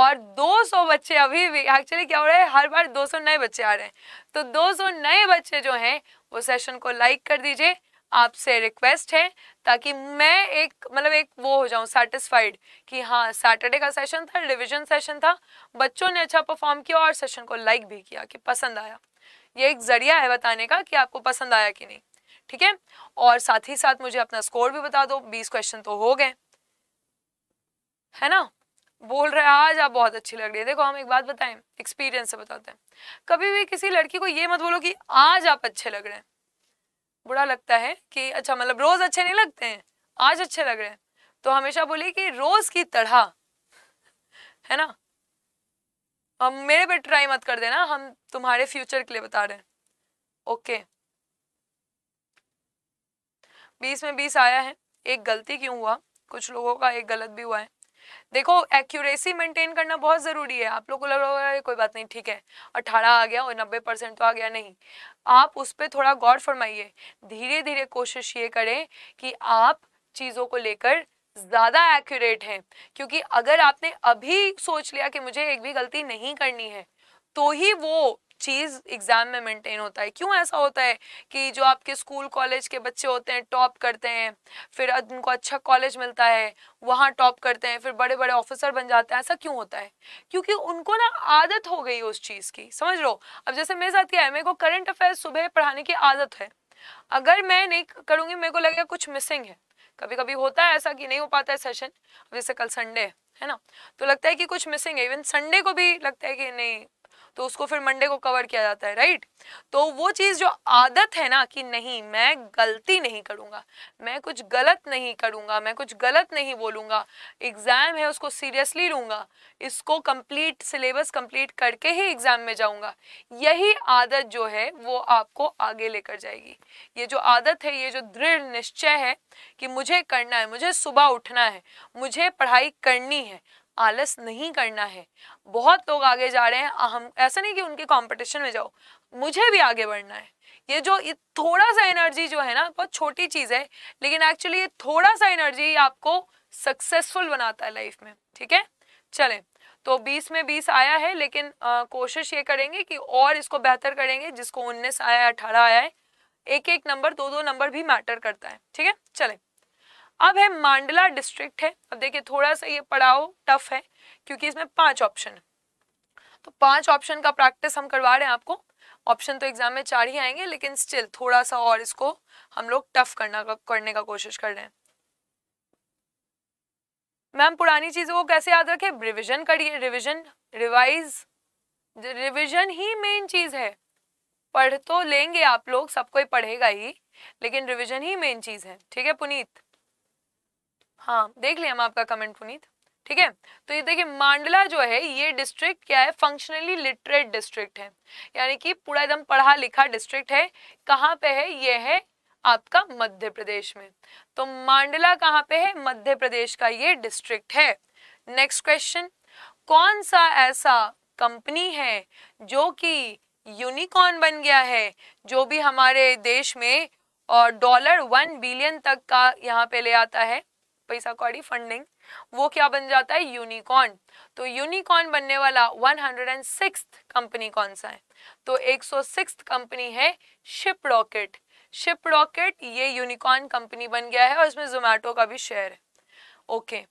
और 200 बच्चे अभी भी एक्चुअली क्या हो रहा है हर बार 200 नए बच्चे आ रहे हैं तो 200 नए बच्चे जो हैं वो सेशन को लाइक कर दीजिए आपसे रिक्वेस्ट है ताकि मैं एक मतलब एक वो हो जाऊँ सेटिस्फाइड कि हाँ सैटरडे का सेशन था रिविजन सेशन था बच्चों ने अच्छा परफॉर्म किया और सेशन को लाइक भी किया कि पसंद आया ये एक जरिया है बताने का कि आपको पसंद आया कि नहीं ठीक है और साथ ही साथ मुझे अपना स्कोर भी बता दो बीस क्वेश्चन तो हो गए है ना बोल रहे आज आप बहुत अच्छी लग रही है देखो हम एक बात बताएं एक्सपीरियंस से बताते हैं कभी भी किसी लड़की को ये मत बोलो कि आज आप अच्छे लग रहे हैं बुरा लगता है कि अच्छा मतलब रोज अच्छे नहीं लगते हैं आज अच्छे लग रहे हैं तो हमेशा बोलिए कि रोज की तरह है ना हम मेरे पे ट्राई मत कर देना हम तुम्हारे फ्यूचर के लिए बता रहे हैं ओके बीस में बीस आया है एक गलती क्यों हुआ कुछ लोगों का एक गलत भी हुआ है देखो एक्यूरेसी मेंटेन करना बहुत ज़रूरी है आप लोग को लग रहा होगा कोई बात नहीं ठीक है अठारह आ गया और नब्बे परसेंट तो आ गया नहीं आप उस पर थोड़ा गौर फरमाइए धीरे धीरे कोशिश ये करें कि आप चीज़ों को लेकर ज़्यादा एक्यूरेट हैं क्योंकि अगर आपने अभी सोच लिया कि मुझे एक भी गलती नहीं करनी है तो ही वो चीज़ एग्ज़ाम में मेंटेन होता है क्यों ऐसा होता है कि जो आपके स्कूल कॉलेज के बच्चे होते हैं टॉप करते हैं फिर उनको अच्छा कॉलेज मिलता है वहाँ टॉप करते हैं फिर बड़े बड़े ऑफिसर बन जाते हैं ऐसा क्यों होता है क्योंकि उनको ना आदत हो गई उस चीज़ की समझ लो अब जैसे मेरे साथ क्या है मेरे को करंट अफेयर सुबह पढ़ाने की आदत है अगर मैं नहीं करूँगी मेरे को लगेगा कुछ मिसिंग है कभी कभी होता है ऐसा कि नहीं हो पाता है सेशन जैसे कल संडे है ना तो लगता है कि कुछ मिसिंग है इवन संडे को भी लगता है कि नहीं तो उसको फिर मंडे को कवर किया जाता है राइट तो वो चीज़ जो आदत है ना कि नहीं मैं गलती नहीं करूँगा मैं कुछ गलत नहीं करूंगा मैं कुछ गलत नहीं बोलूंगा एग्ज़ाम है उसको सीरियसली लूंगा इसको कंप्लीट सिलेबस कंप्लीट करके ही एग्ज़ाम में जाऊँगा यही आदत जो है वो आपको आगे लेकर जाएगी ये जो आदत है ये जो दृढ़ निश्चय है कि मुझे करना है मुझे सुबह उठना है मुझे पढ़ाई करनी है आलस नहीं करना है बहुत लोग आगे जा रहे हैं हम ऐसा नहीं कि उनके कंपटीशन में जाओ मुझे भी आगे बढ़ना है ये जो ये थोड़ा सा एनर्जी जो है ना बहुत छोटी चीज़ है लेकिन एक्चुअली ये थोड़ा सा एनर्जी आपको सक्सेसफुल बनाता है लाइफ में ठीक है चले तो 20 में 20 आया है लेकिन आ, कोशिश ये करेंगे कि और इसको बेहतर करेंगे जिसको 19 आया है 18 आया है एक एक नंबर दो दो नंबर भी मैटर करता है ठीक है चलें अब है मांडला डिस्ट्रिक्ट है अब देखिए थोड़ा सा ये पढ़ाओ टफ है क्योंकि इसमें पांच ऑप्शन है तो पांच ऑप्शन का प्रैक्टिस हम करवा रहे हैं आपको ऑप्शन तो एग्जाम में चार ही आएंगे लेकिन स्टिल थोड़ा सा और इसको हम लोग टफ करना का, करने का कोशिश कर रहे हैं मैम पुरानी चीज़ों को कैसे याद रखे रिविजन करिए रिविजन रिवाइज रिविजन ही मेन चीज़ है पढ़ तो लेंगे आप लोग सबको कोई पढ़ेगा ही लेकिन रिविजन ही मेन चीज़ है ठीक है पुनीत हाँ देख लिया हम आपका कमेंट पुनीत ठीक है तो ये देखिए मांडला जो है ये डिस्ट्रिक्ट क्या है फंक्शनली लिटरेट डिस्ट्रिक्ट है यानी कि पूरा एकदम पढ़ा लिखा डिस्ट्रिक्ट है कहाँ पे है ये है आपका मध्य प्रदेश में तो मांडला कहाँ पे है मध्य प्रदेश का ये डिस्ट्रिक्ट है नेक्स्ट क्वेश्चन कौन सा ऐसा कंपनी है जो कि यूनिकॉर्न बन गया है जो भी हमारे देश में और डॉलर वन बिलियन तक का यहाँ पे ले आता है पैसा कौड़ी फंडिंग वो क्या बन जाता है यूनिकॉर्न तो यूनिकॉर्न बनने वाला one hundred and six company कौन सा है तो एक सौ सिक्स कंपनी है शिप रॉकेट शिप रॉकेट ये यूनिकॉर्न कंपनी बन गया है और इसमें जोमेटो का भी शेयर है okay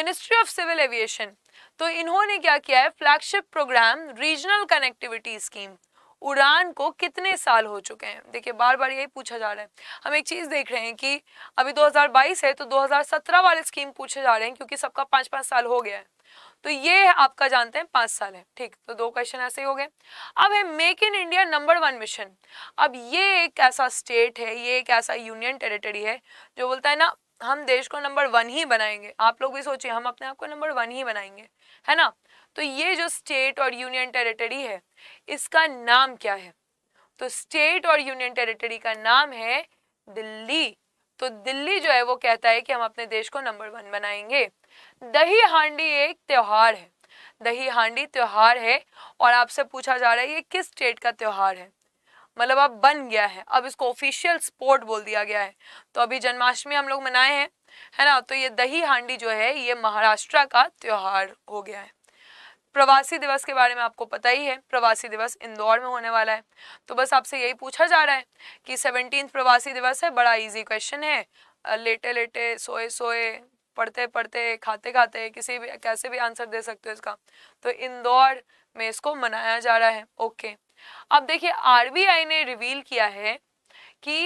ministry of civil aviation तो इन्होंने क्या किया है flagship programme regional connectivity scheme Udan को कितने साल हो चुके हैं देखिए बार बार यही पूछा जा रहा है हम एक चीज़ देख रहे हैं कि अभी 2022 है तो 2017 वाले स्कीम पूछे जा रहे हैं क्योंकि सबका पांच पांच साल हो गया है तो ये आपका जानते हैं पांच साल है ठीक तो दो क्वेश्चन ऐसे ही हो गए अब है Make in India number one mission अब ये एक ऐसा स्टेट है ये एक ऐसा यूनियन टेरिटरी है जो बोलता है ना हम देश को नंबर वन ही बनाएंगे आप लोग भी सोचिए हम अपने आप को नंबर वन ही बनाएंगे है ना तो ये जो स्टेट और यूनियन टेरिटरी है इसका नाम क्या है तो स्टेट और यूनियन टेरिटरी का नाम है दिल्ली तो दिल्ली जो है वो कहता है कि हम अपने देश को नंबर वन बनाएंगे दही हांडी एक त्यौहार है दही हांडी त्यौहार है और आपसे पूछा जा रहा है ये किस स्टेट का त्यौहार है मतलब अब बन गया है अब इसको ऑफिशियल स्पोर्ट बोल दिया गया है तो अभी जन्माष्टमी हम लोग मनाए हैं है ना तो ये दही हांडी जो है ये महाराष्ट्र का त्यौहार हो गया है प्रवासी दिवस के बारे में आपको पता ही है प्रवासी दिवस इंदौर में होने वाला है तो बस आपसे यही पूछा जा रहा है कि सेवनटीन प्रवासी दिवस है बड़ा इजी क्वेश्चन है लेटे लेटे सोए सोए पढ़ते पढ़ते खाते खाते किसी भी कैसे भी आंसर दे सकते हो इसका तो इंदौर में इसको मनाया जा रहा है ओके अब देखिए आरबीआई ने रिवील किया है कि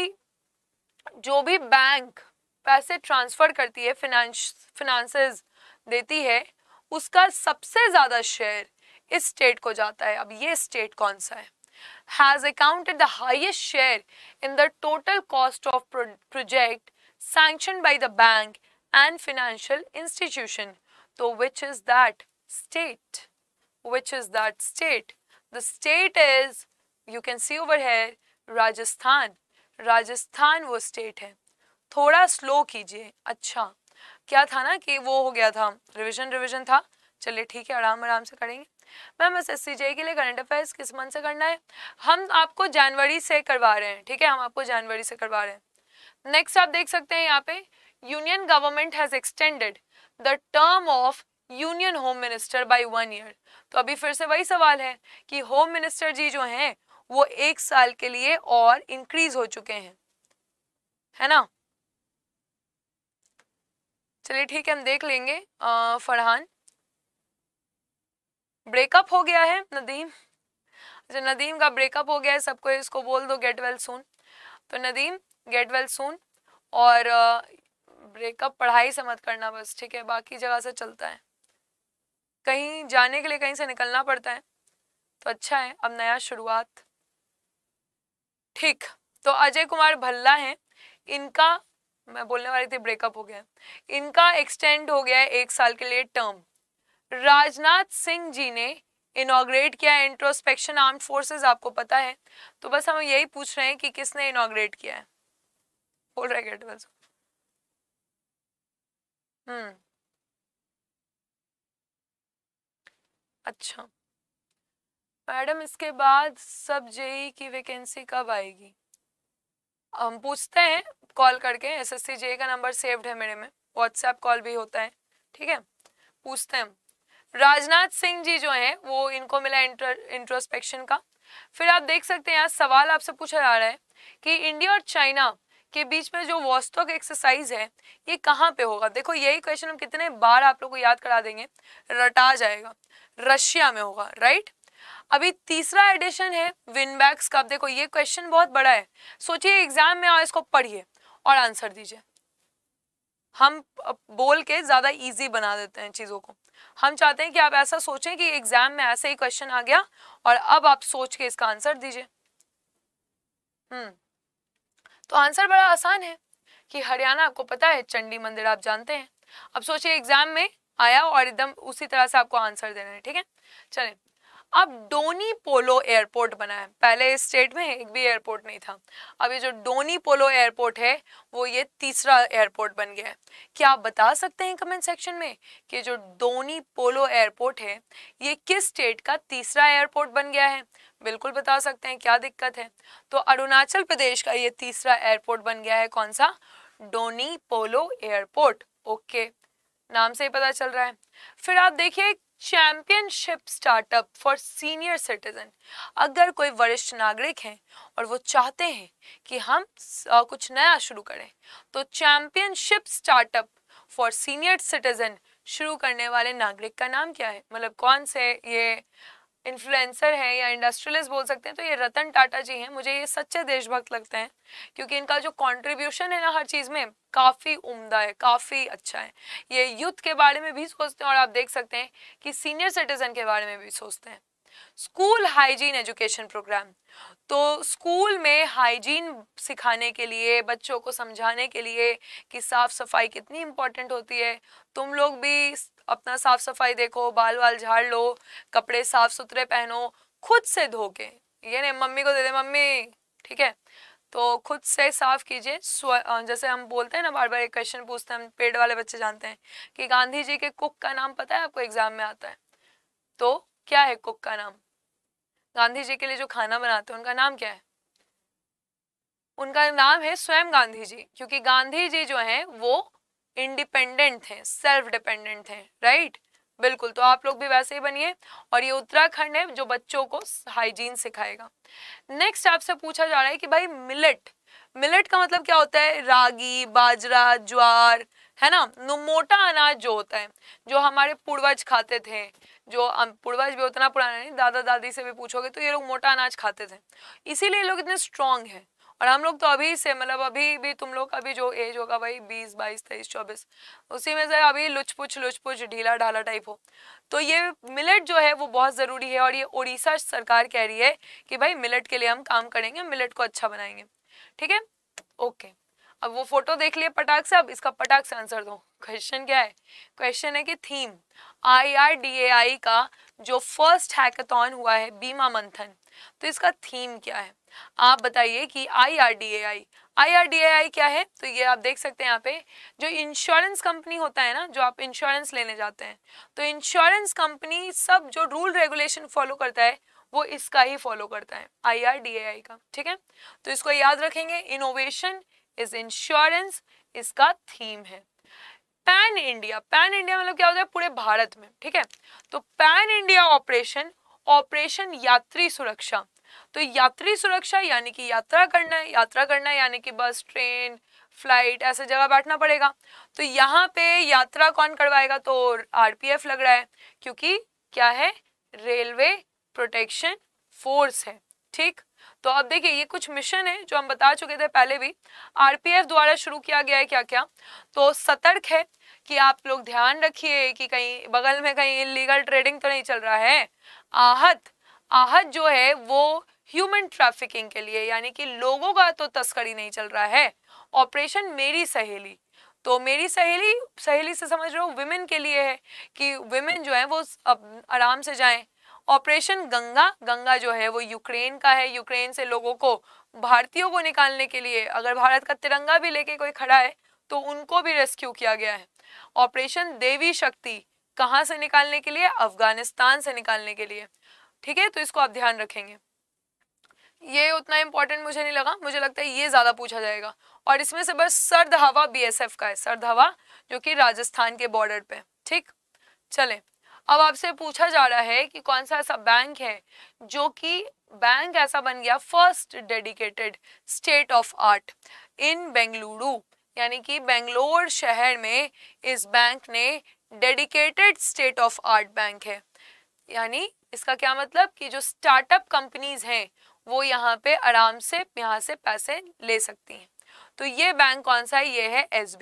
जो भी बैंक पैसे ट्रांसफ़र करती है फिनेंस फिनेंसेस देती है उसका सबसे ज़्यादा शेयर इस स्टेट को जाता है अब ये स्टेट कौन सा है has accounted the highest share in the total cost of project sanction by the bank and financial institution तो which is that state which is that state the state is you can see over है राजस्थान राजस्थान वो state है थोड़ा slow कीजिए अच्छा क्या था ना कि वो हो गया था रिविजन रिविजन था चलिए ठीक है आराम आराम से करेंगे मैम एस एस के लिए करंट अफेयर्स किस मंथ से करना है हम आपको जनवरी से करवा रहे हैं ठीक है हम आपको जनवरी से करवा रहे हैं नेक्स्ट आप देख सकते हैं यहाँ पे union government has extended the term of union home minister by one year तो अभी फिर से वही सवाल है कि होम मिनिस्टर जी जो हैं वो एक साल के लिए और इंक्रीज हो चुके हैं है ना चलिए ठीक है हम देख लेंगे आ, फरहान ब्रेकअप हो गया है नदीम अच्छा नदीम का ब्रेकअप हो गया है सबको इसको बोल दो गेट वेल सून तो नदीम गेट वेल सून और ब्रेकअप पढ़ाई से मत करना बस ठीक है बाकी जगह से चलता है कहीं जाने के लिए कहीं से निकलना पड़ता है तो अच्छा है अब नया शुरुआत ठीक तो अजय कुमार भल्ला है इनका मैं बोलने वाली थी ब्रेकअप हो गया इनका एक्सटेंड हो गया है एक साल के लिए टर्म राजनाथ सिंह जी ने इनाग्रेट किया इंट्रोस्पेक्शन आर्म फोर्सेस आपको पता है तो बस हम यही पूछ रहे हैं कि किसने इनाग्रेट किया है बोल रहे गेट बस हम्म अच्छा मैडम इसके बाद सब जेई की वैकेंसी कब आएगी हम पूछते हैं कॉल करके एस एस का नंबर सेव्ड है मेरे में व्हाट्सएप कॉल भी होता है ठीक है पूछते हैं राजनाथ सिंह जी जो हैं वो इनको मिला इंट्रोस्पेक्शन का फिर आप देख सकते हैं यहाँ सवाल आपसे पूछा जा रहा है कि इंडिया और चाइना के बीच में जो वॉस्तोक एक्सरसाइज है ये कहाँ पे होगा देखो यही क्वेश्चन हम कितने बार आप लोग को याद करा देंगे रटा जाएगा रशिया में होगा राइट अभी तीसरा एडिशन है विनबैक्स का देखो ये क्वेश्चन बहुत बड़ा है सोचिए एग्जाम में और इसको पढ़िए और आंसर दीजिए हम बोल के ज़्यादा इजी बना देते हैं चीज़ों को हम चाहते हैं कि आप ऐसा सोचें कि एग्जाम में ऐसे ही क्वेश्चन आ गया और अब आप सोच के इसका आंसर दीजिए हम्म तो आंसर बड़ा आसान है कि हरियाणा आपको पता है चंडी मंदिर आप जानते हैं अब सोचिए एग्जाम में आया और एकदम उसी तरह से आपको आंसर देना है ठीक है चलें अब डोनी पोलो एयरपोर्ट बना है पहले इस स्टेट में एक भी एयरपोर्ट नहीं था अब ये जो डोनी पोलो एयरपोर्ट है वो ये तीसरा एयरपोर्ट बन गया है क्या आप बता सकते हैं कमेंट सेक्शन में कि जो डोनी पोलो एयरपोर्ट है ये किस स्टेट का तीसरा एयरपोर्ट बन गया है बिल्कुल बता सकते हैं क्या दिक्कत है तो अरुणाचल प्रदेश का ये तीसरा एयरपोर्ट बन गया है कौन सा डोनी पोलो एयरपोर्ट ओके नाम से ही पता चल रहा है फिर आप देखिए championship startup for senior citizen अगर कोई वरिष्ठ नागरिक हैं और वो चाहते हैं कि हम कुछ नया शुरू करें तो championship startup for senior citizen शुरू करने वाले नागरिक का नाम क्या है मतलब कौन से ये इन्फ्लुएंसर हैं या इंडस्ट्रियलिस्ट बोल सकते हैं तो ये रतन टाटा जी हैं मुझे ये सच्चे देशभक्त लगते हैं क्योंकि इनका जो कंट्रीब्यूशन है ना हर चीज़ में काफ़ी उम्दा है काफ़ी अच्छा है ये यूथ के बारे में भी सोचते हैं और आप देख सकते हैं कि सीनियर सिटीज़न के बारे में भी सोचते हैं स्कूल हाइजीन एजुकेशन प्रोग्राम तो स्कूल में हाइजीन सिखाने के लिए बच्चों को समझाने के लिए कि साफ़ सफाई कितनी इम्पोर्टेंट होती है तुम लोग भी अपना साफ़ सफाई देखो बाल वाल झाड़ लो कपड़े साफ़ सुथरे पहनो खुद से धो के ये नहीं मम्मी को दे दे मम्मी ठीक है तो खुद से साफ कीजिए जैसे हम बोलते हैं ना बार बार एक क्वेश्चन पूछते हैं हम पेड़ वाले बच्चे जानते हैं कि गांधी जी के कुक का नाम पता है आपको एग्जाम में आता है तो क्या है कुक का नाम गांधी जी के लिए जो खाना बनाते हैं उनका नाम क्या है उनका नाम है स्वयं गांधी जी क्योंकि गांधी जी जो हैं वो इंडिपेंडेंट थे सेल्फ डिपेंडेंट थे राइट बिल्कुल तो आप लोग भी वैसे ही बनिए और ये उत्तराखंड है जो बच्चों को हाइजीन सिखाएगा नेक्स्ट आपसे पूछा जा रहा है कि भाई मिलेट मिलेट का मतलब क्या होता है रागी बाजरा ज्वार है ना मोटा अनाज जो होता है जो हमारे पूर्वज खाते थे जो पूर्वज भी उतना पुराना नहीं दादा दादी से भी पूछोगे तो ये लोग मोटा अनाज खाते थे इसीलिए लोग इतने स्ट्रांग हैं और हम लोग तो अभी से मतलब अभी भी तुम लोग का भी जो एज होगा भाई बीस बाईस तेईस चौबीस उसी में से अभी लुचपुच लुचपुच ढीला ढाला टाइप हो तो ये मिलेट जो है वो बहुत ज़रूरी है और ये उड़ीसा सरकार कह रही है कि भाई मिलेट के लिए हम काम करेंगे मिलेट को अच्छा बनाएंगे ठीक है ओके अब वो फोटो देख लिया पटाख से अब इसका पटाख से आंसर दो क्वेश्चन क्या है क्वेश्चन है कि थीम आई का जो फर्स्ट हैकेथन हुआ है बीमा मंथन तो इसका थीम क्या है आप बताइए कि I R D A I I R D A I क्या है तो ये आप देख सकते हैं यहाँ पे जो इंश्योरेंस कंपनी होता है ना जो आप इंश्योरेंस लेने जाते हैं तो इंश्योरेंस कंपनी सब जो रूल रेगुलेशन फॉलो करता है वो इसका ही फॉलो करता है आई आर डी ए आई का ठीक है तो इसको याद रखेंगे इनोवेशन इज इंश्योरेंस इसका थीम है पैन इंडिया पैन इंडिया मतलब क्या होता है पूरे भारत में ठीक है तो पैन इंडिया ऑपरेशन ऑपरेशन यात्री सुरक्षा तो यात्री सुरक्षा यानी कि यात्रा करना है यात्रा करना यानी कि बस ट्रेन फ्लाइट ऐसे जगह बैठना पड़ेगा तो यहाँ पे यात्रा कौन करवाएगा तो आरपीएफ लग रहा है क्योंकि क्या है रेलवे प्रोटेक्शन फोर्स है ठीक तो आप देखिए ये कुछ मिशन है जो हम बता चुके थे पहले भी आरपीएफ द्वारा शुरू किया गया है क्या क्या तो सतर्क है कि आप लोग ध्यान रखिए कि कहीं बगल में कहीं इलीगल ट्रेडिंग तो नहीं चल रहा है आहत आहत जो है वो ह्यूमन ट्रैफिकिंग के लिए यानी कि लोगों का तो तस्करी नहीं चल रहा है ऑपरेशन मेरी सहेली तो मेरी सहेली सहेली से समझ रहे हो वुमेन के लिए है कि वुमेन जो है वो आराम से जाएं ऑपरेशन गंगा गंगा जो है वो यूक्रेन का है यूक्रेन से लोगों को भारतीयों को निकालने के लिए अगर भारत का तिरंगा भी लेके कोई खड़ा है तो उनको भी रेस्क्यू किया गया है ऑपरेशन देवी शक्ति कहाँ से निकालने के लिए अफगानिस्तान से निकालने के लिए ठीक है तो इसको आप ध्यान रखेंगे ये उतना इम्पोर्टेंट मुझे नहीं लगा मुझे लगता है ये ज़्यादा पूछा जाएगा और इसमें से बस सर्द हवा बीएसएफ का है सर्द हवा जो कि राजस्थान के बॉर्डर पे ठीक चले अब आपसे पूछा जा रहा है कि कौन सा ऐसा बैंक है जो कि बैंक ऐसा बन गया first dedicated state of art in Bengaluru यानी कि बेंगलोर शहर में इस बैंक ने dedicated state of art bank है यानी इसका क्या मतलब कि जो स्टार्टअप कंपनीज हैं वो यहाँ पे आराम से यहाँ से पैसे ले सकती हैं तो ये बैंक कौन सा है ये है एस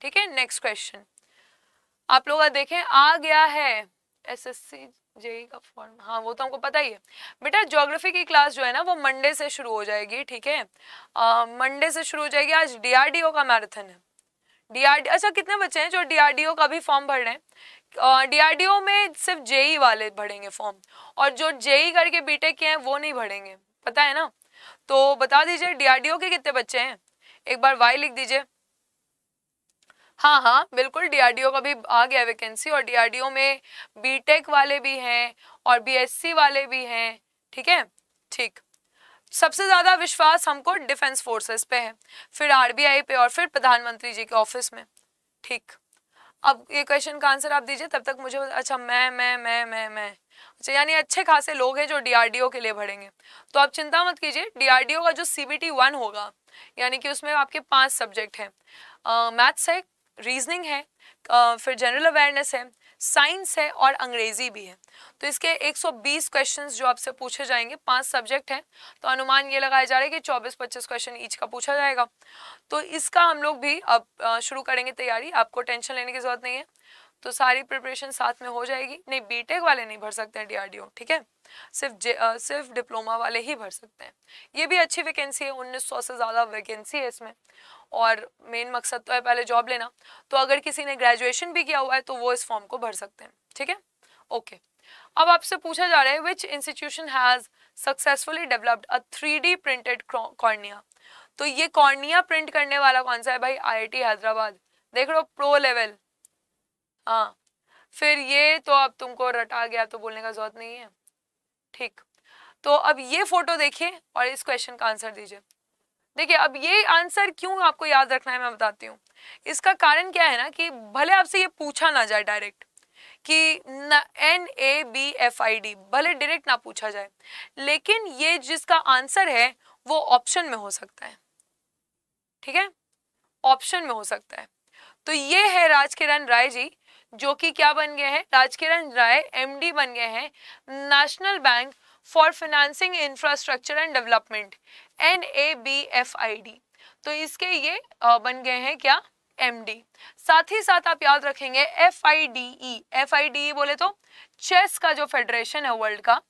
ठीक है नेक्स्ट क्वेश्चन आप लोग देखें आ गया है एसएससी जेई e का फॉर्म हाँ वो तो हमको पता ही है बेटा ज्योग्राफी की क्लास जो है ना वो मंडे से शुरू हो जाएगी ठीक है मंडे से शुरू हो जाएगी आज डीआरडीओ का मैराथन है डीआरडी अच्छा कितने बच्चे हैं जो डीआरडीओ का भी फॉर्म भर रहे हैं डीआरडीओ में सिर्फ जेई e वाले भरेंगे फॉर्म और जो जेई e करके बीटेक के हैं वो नहीं भरेंगे पता है ना तो बता दीजिए डीआरडीओ के कितने बच्चे हैं एक बार वाई लिख दीजिए हाँ हाँ बिल्कुल डीआरडीओ का भी आ गया वैकेंसी और डीआरडीओ में बीटेक वाले भी हैं और बीएससी वाले भी हैं ठीक है ठीक सबसे ज़्यादा विश्वास हमको डिफेंस फोर्सेस पे है फिर आरबीआई पे और फिर प्रधानमंत्री जी के ऑफिस में ठीक अब ये क्वेश्चन का आंसर आप दीजिए तब तक मुझे अच्छा मैं मैं मैं मैं मैं अच्छा यानी अच्छे खासे लोग हैं जो डीआरडीओ के लिए भरेंगे तो आप चिंता मत कीजिए डीआरडीओ का जो सी बी टी वन होगा यानी कि उसमें आपके पाँच सब्जेक्ट हैं मैथ्स है रीजनिंग है फिर जनरल अवेयरनेस है साइंस है और अंग्रेजी भी है तो इसके 120 क्वेश्चंस जो आपसे पूछे जाएंगे पांच सब्जेक्ट हैं तो अनुमान ये लगाया जा रहा है कि 24-25 क्वेश्चन ईच का पूछा जाएगा तो इसका हम लोग भी अब शुरू करेंगे तैयारी आपको टेंशन लेने की ज़रूरत नहीं है तो सारी प्रिपरेशन साथ में हो जाएगी नहीं बीटेक वाले नहीं भर सकते हैं डीआरडीओ ठीक है सिर्फ आ, सिर्फ डिप्लोमा वाले ही भर सकते हैं ये भी अच्छी वैकेंसी है 1900 से ज़्यादा वैकेंसी है इसमें और मेन मकसद तो है पहले जॉब लेना तो अगर किसी ने ग्रेजुएशन भी किया हुआ है तो वो इस फॉर्म को भर सकते हैं ठीक है ओके अब आपसे पूछा जा रहा है which institution has successfully developed a three D printed cornea तो ये कॉर्निया प्रिंट करने वाला कौन सा है भाई टी हैदराबाद देख लो प्रो लेवल हाँ फिर ये तो अब तुमको रटा गया तो बोलने का जरूरत नहीं है ठीक तो अब ये फोटो देखिए और इस क्वेश्चन का आंसर दीजिए देखिए अब ये आंसर क्यों आपको याद रखना है मैं बताती हूँ इसका कारण क्या है ना कि भले आपसे ये पूछा ना जाए डायरेक्ट कि N A B F I D भले डायरेक्ट ना पूछा जाए लेकिन ये जिसका आंसर है वो ऑप्शन में हो सकता है ठीक है ऑप्शन में हो सकता है तो ये है राजकिरण राय जी जो कि क्या बन गए हैं राजकिरण राय एमडी बन गए हैं national bank for financing infrastructure and development N A B F I D तो इसके ये बन गए हैं क्या एम साथ ही साथ आप याद रखेंगे F I D E F I D E बोले तो चेस का जो फेडरेशन है वर्ल्ड का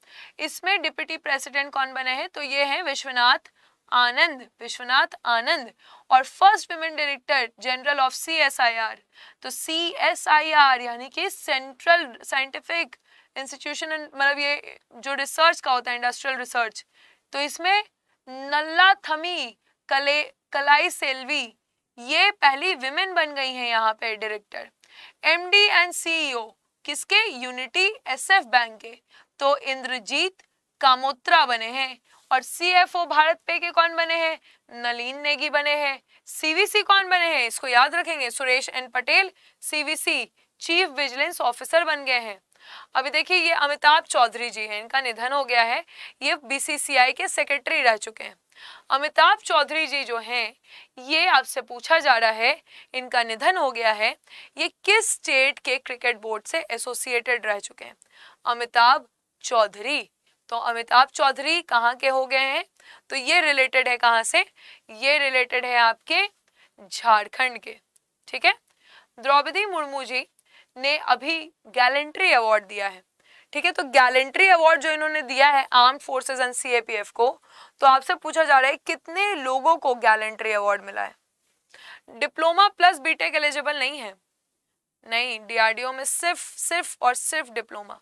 इसमें डिप्टी प्रेसिडेंट कौन बने हैं तो ये हैं विश्वनाथ आनंद विश्वनाथ आनंद और first women director general of C S I R तो सी एस आई आर यानी कि सेंट्रल साइंटिफिक इंस्टीट्यूशन मतलब ये जो रिसर्च का होता है इंडस्ट्रियल रिसर्च तो इसमें थमी कले कलाई सेल्वी ये पहली विमेन बन गई हैं यहाँ पे डायरेक्टर एमडी एंड सीईओ किसके यूनिटी एसएफ बैंक के तो इंद्रजीत कामोत्रा बने हैं और सीएफओ भारत पे के कौन बने हैं नलीन नेगी बने हैं सीवीसी कौन बने हैं इसको याद रखेंगे Suresh N Patel CVC chief vigilance officer बन गए हैं अभी देखिए ये अमिताभ चौधरी जी हैं इनका निधन हो गया है ये बीसीसीआई के सेक्रेटरी रह चुके हैं अमिताभ चौधरी जी जो हैं ये आपसे पूछा जा रहा है इनका निधन हो गया है ये किस स्टेट के क्रिकेट बोर्ड से एसोसिएटेड रह चुके हैं अमिताभ चौधरी तो अमिताभ चौधरी कहाँ के हो गए हैं तो ये रिलेटेड है कहाँ से ये रिलेटेड है आपके झारखंड के ठीक है द्रौपदी मुर्मू जी ने अभी गैलेंट्री अवार्ड दिया है ठीक है तो गैलेंट्री अवार्ड जो इन्होंने दिया है आर्म फोर्सेज एंड सीएपीएफ को तो आपसे पूछा जा रहा है कितने लोगों को गैलेंट्री अवार्ड मिला है डिप्लोमा प्लस बीटेक एलिजिबल नहीं है नहीं डीआरडीओ में सिर्फ सिर्फ और सिर्फ डिप्लोमा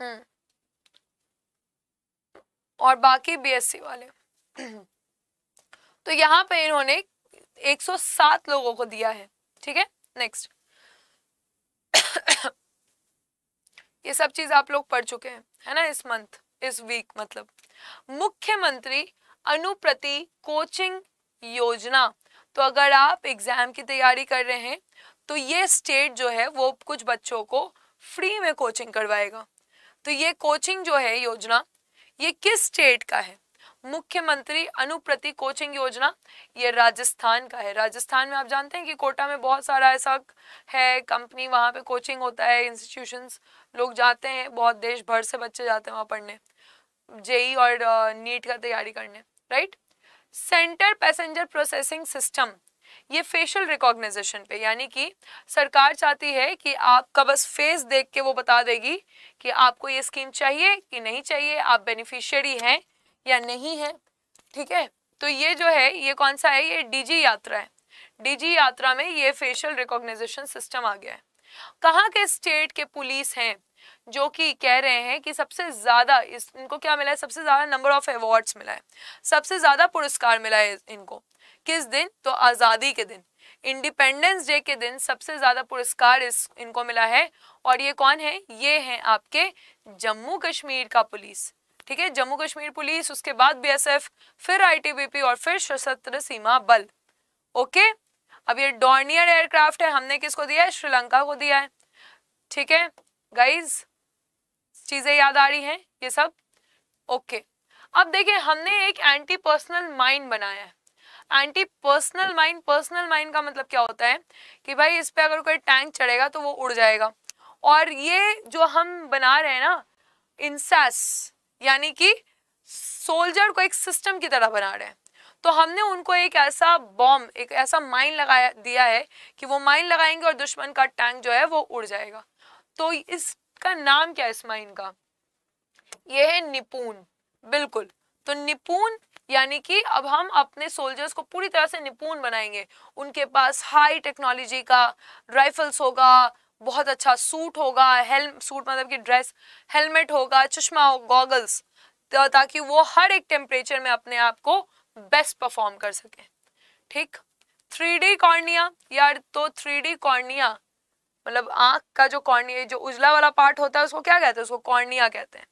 हम्म और बाकी बीएससी वाले तो यहाँ पे इन्होंने 107 लोगों को दिया है ठीक है नेक्स्ट ये सब चीज आप लोग पढ़ चुके हैं है ना इस मंथ इस वीक मतलब मुख्यमंत्री अनुप्रति कोचिंग योजना तो अगर आप एग्जाम की तैयारी कर रहे हैं तो ये स्टेट जो है वो कुछ बच्चों को फ्री में कोचिंग करवाएगा तो ये कोचिंग जो है योजना ये किस स्टेट का है मुख्यमंत्री अनुप्रति कोचिंग योजना ये राजस्थान का है राजस्थान में आप जानते हैं कि कोटा में बहुत सारा ऐसा है कंपनी वहाँ पे कोचिंग होता है इंस्टीट्यूशन लोग जाते हैं बहुत देश भर से बच्चे जाते हैं वहाँ पढ़ने जेई और नीट का तैयारी करने right centre passenger processing system ये फेशियल रिकॉग्नाइजेशन पे यानी कि सरकार चाहती है कि आपका बस फेस देख के वो बता देगी कि आपको ये स्कीम चाहिए कि नहीं चाहिए आप बेनिफिशियरी हैं या नहीं है ठीक है तो ये जो है ये कौन सा है ये डीजी यात्रा है डीजी यात्रा में ये फेशियल रिकॉग्निजेशन सिस्टम आ गया है कहाँ के स्टेट के पुलिस हैं जो कि कह रहे हैं कि सबसे ज़्यादा इस इनको क्या मिला है सबसे ज़्यादा नंबर ऑफ अवार्ड्स मिला है सबसे ज़्यादा पुरस्कार मिला है इनको किस दिन तो आज़ादी के दिन इंडिपेंडेंस डे के दिन सबसे ज़्यादा पुरस्कार इस इनको मिला है और ये कौन है ये हैं आपके जम्मू कश्मीर का पुलिस ठीक है जम्मू कश्मीर पुलिस उसके बाद बीएसएफ फिर आईटीबीपी और फिर सशस्त्र सीमा बल ओके अब ये डॉर्नियर एयरक्राफ्ट है हमने किसको दिया है श्रीलंका को दिया है ठीक है गाइज चीजें याद आ रही है ये सब ओके अब देखिए हमने एक एंटी पर्सनल माइंड बनाया है anti personnel mind personnel mind का मतलब क्या होता है कि भाई इस पर अगर कोई टैंक चढ़ेगा तो वो उड़ जाएगा और ये जो हम बना रहे हैं ना इंसेस यानी कि सोल्जर को एक सिस्टम की तरह बना रहे हैं तो हमने उनको एक ऐसा बॉम्ब एक ऐसा माइन लगाया दिया है कि वो माइन लगाएंगे और दुश्मन का टैंक जो है वो उड़ जाएगा तो इसका नाम क्या है इस माइन का ये है निपुण बिल्कुल तो निपुण यानी कि अब हम अपने सोल्जर्स को पूरी तरह से निपुण बनाएंगे उनके पास हाई टेक्नोलॉजी का राइफल्स होगा बहुत अच्छा सूट होगा हेलम सूट मतलब कि ड्रेस हेलमेट होगा चश्मा हो गॉगल्स तो ताकि वो हर एक टेम्परेचर में अपने आप को बेस्ट परफॉर्म कर सके ठीक थ्री डी कॉर्निया यार तो थ्री डी कॉर्निया मतलब आंख का जो कॉर्निया जो उजला वाला पार्ट होता है उसको क्या कहते हैं उसको कॉर्निया कहते हैं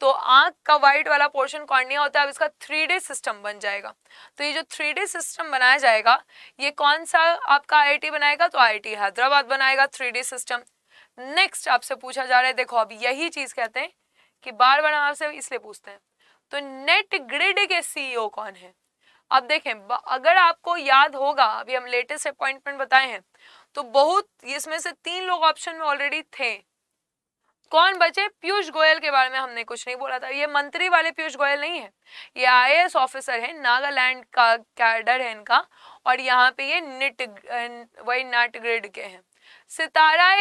तो आंख का वाइट वाला पोर्शन कॉर्निया होता है अब इसका थ्री डे सिस्टम बन जाएगा तो ये जो थ्री सिस्टम बनाया जाएगा ये कौन सा आपका आई बनाएगा तो आई हैदराबाद बनाएगा थ्री सिस्टम नेक्स्ट आपसे पूछा जा रहा है देखो अब यही चीज़ कहते हैं कि बार बार आपसे इसलिए पूछते हैं तो नेट ग्रिड के सीईओ e कौन है अब देखें अगर आपको याद होगा अभी हम लेटेस्ट अपॉइंटमेंट बताए हैं तो बहुत इसमें से तीन लोग ऑप्शन में ऑलरेडी थे कौन बचे पीयूष गोयल के बारे में हमने कुछ नहीं बोला था ये मंत्री वाले पीयूष गोयल नहीं है ये आईएएस ऑफिसर है नागालैंड का कैडर है इनका और यहाँ पे ये निट वही नाट ग्रेड के हैं सितारा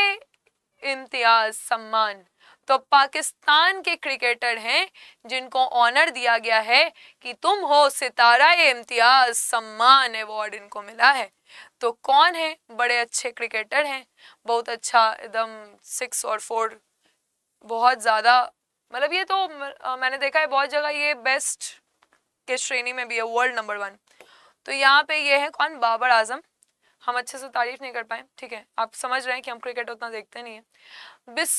इम्तियाज सम्मान तो पाकिस्तान के क्रिकेटर हैं जिनको ऑनर दिया गया है कि तुम हो सितारा इम्तियाज सम्मान अवार्ड इनको मिला है तो कौन है बड़े अच्छे क्रिकेटर हैं बहुत अच्छा एकदम सिक्स और फोर बहुत ज़्यादा मतलब ये तो मैंने देखा है बहुत जगह ये बेस्ट के श्रेणी में भी है वर्ल्ड नंबर वन तो यहाँ पे ये है कौन बाबर आजम हम अच्छे से तारीफ नहीं कर पाए ठीक है आप समझ रहे हैं कि हम क्रिकेट उतना देखते नहीं है बिस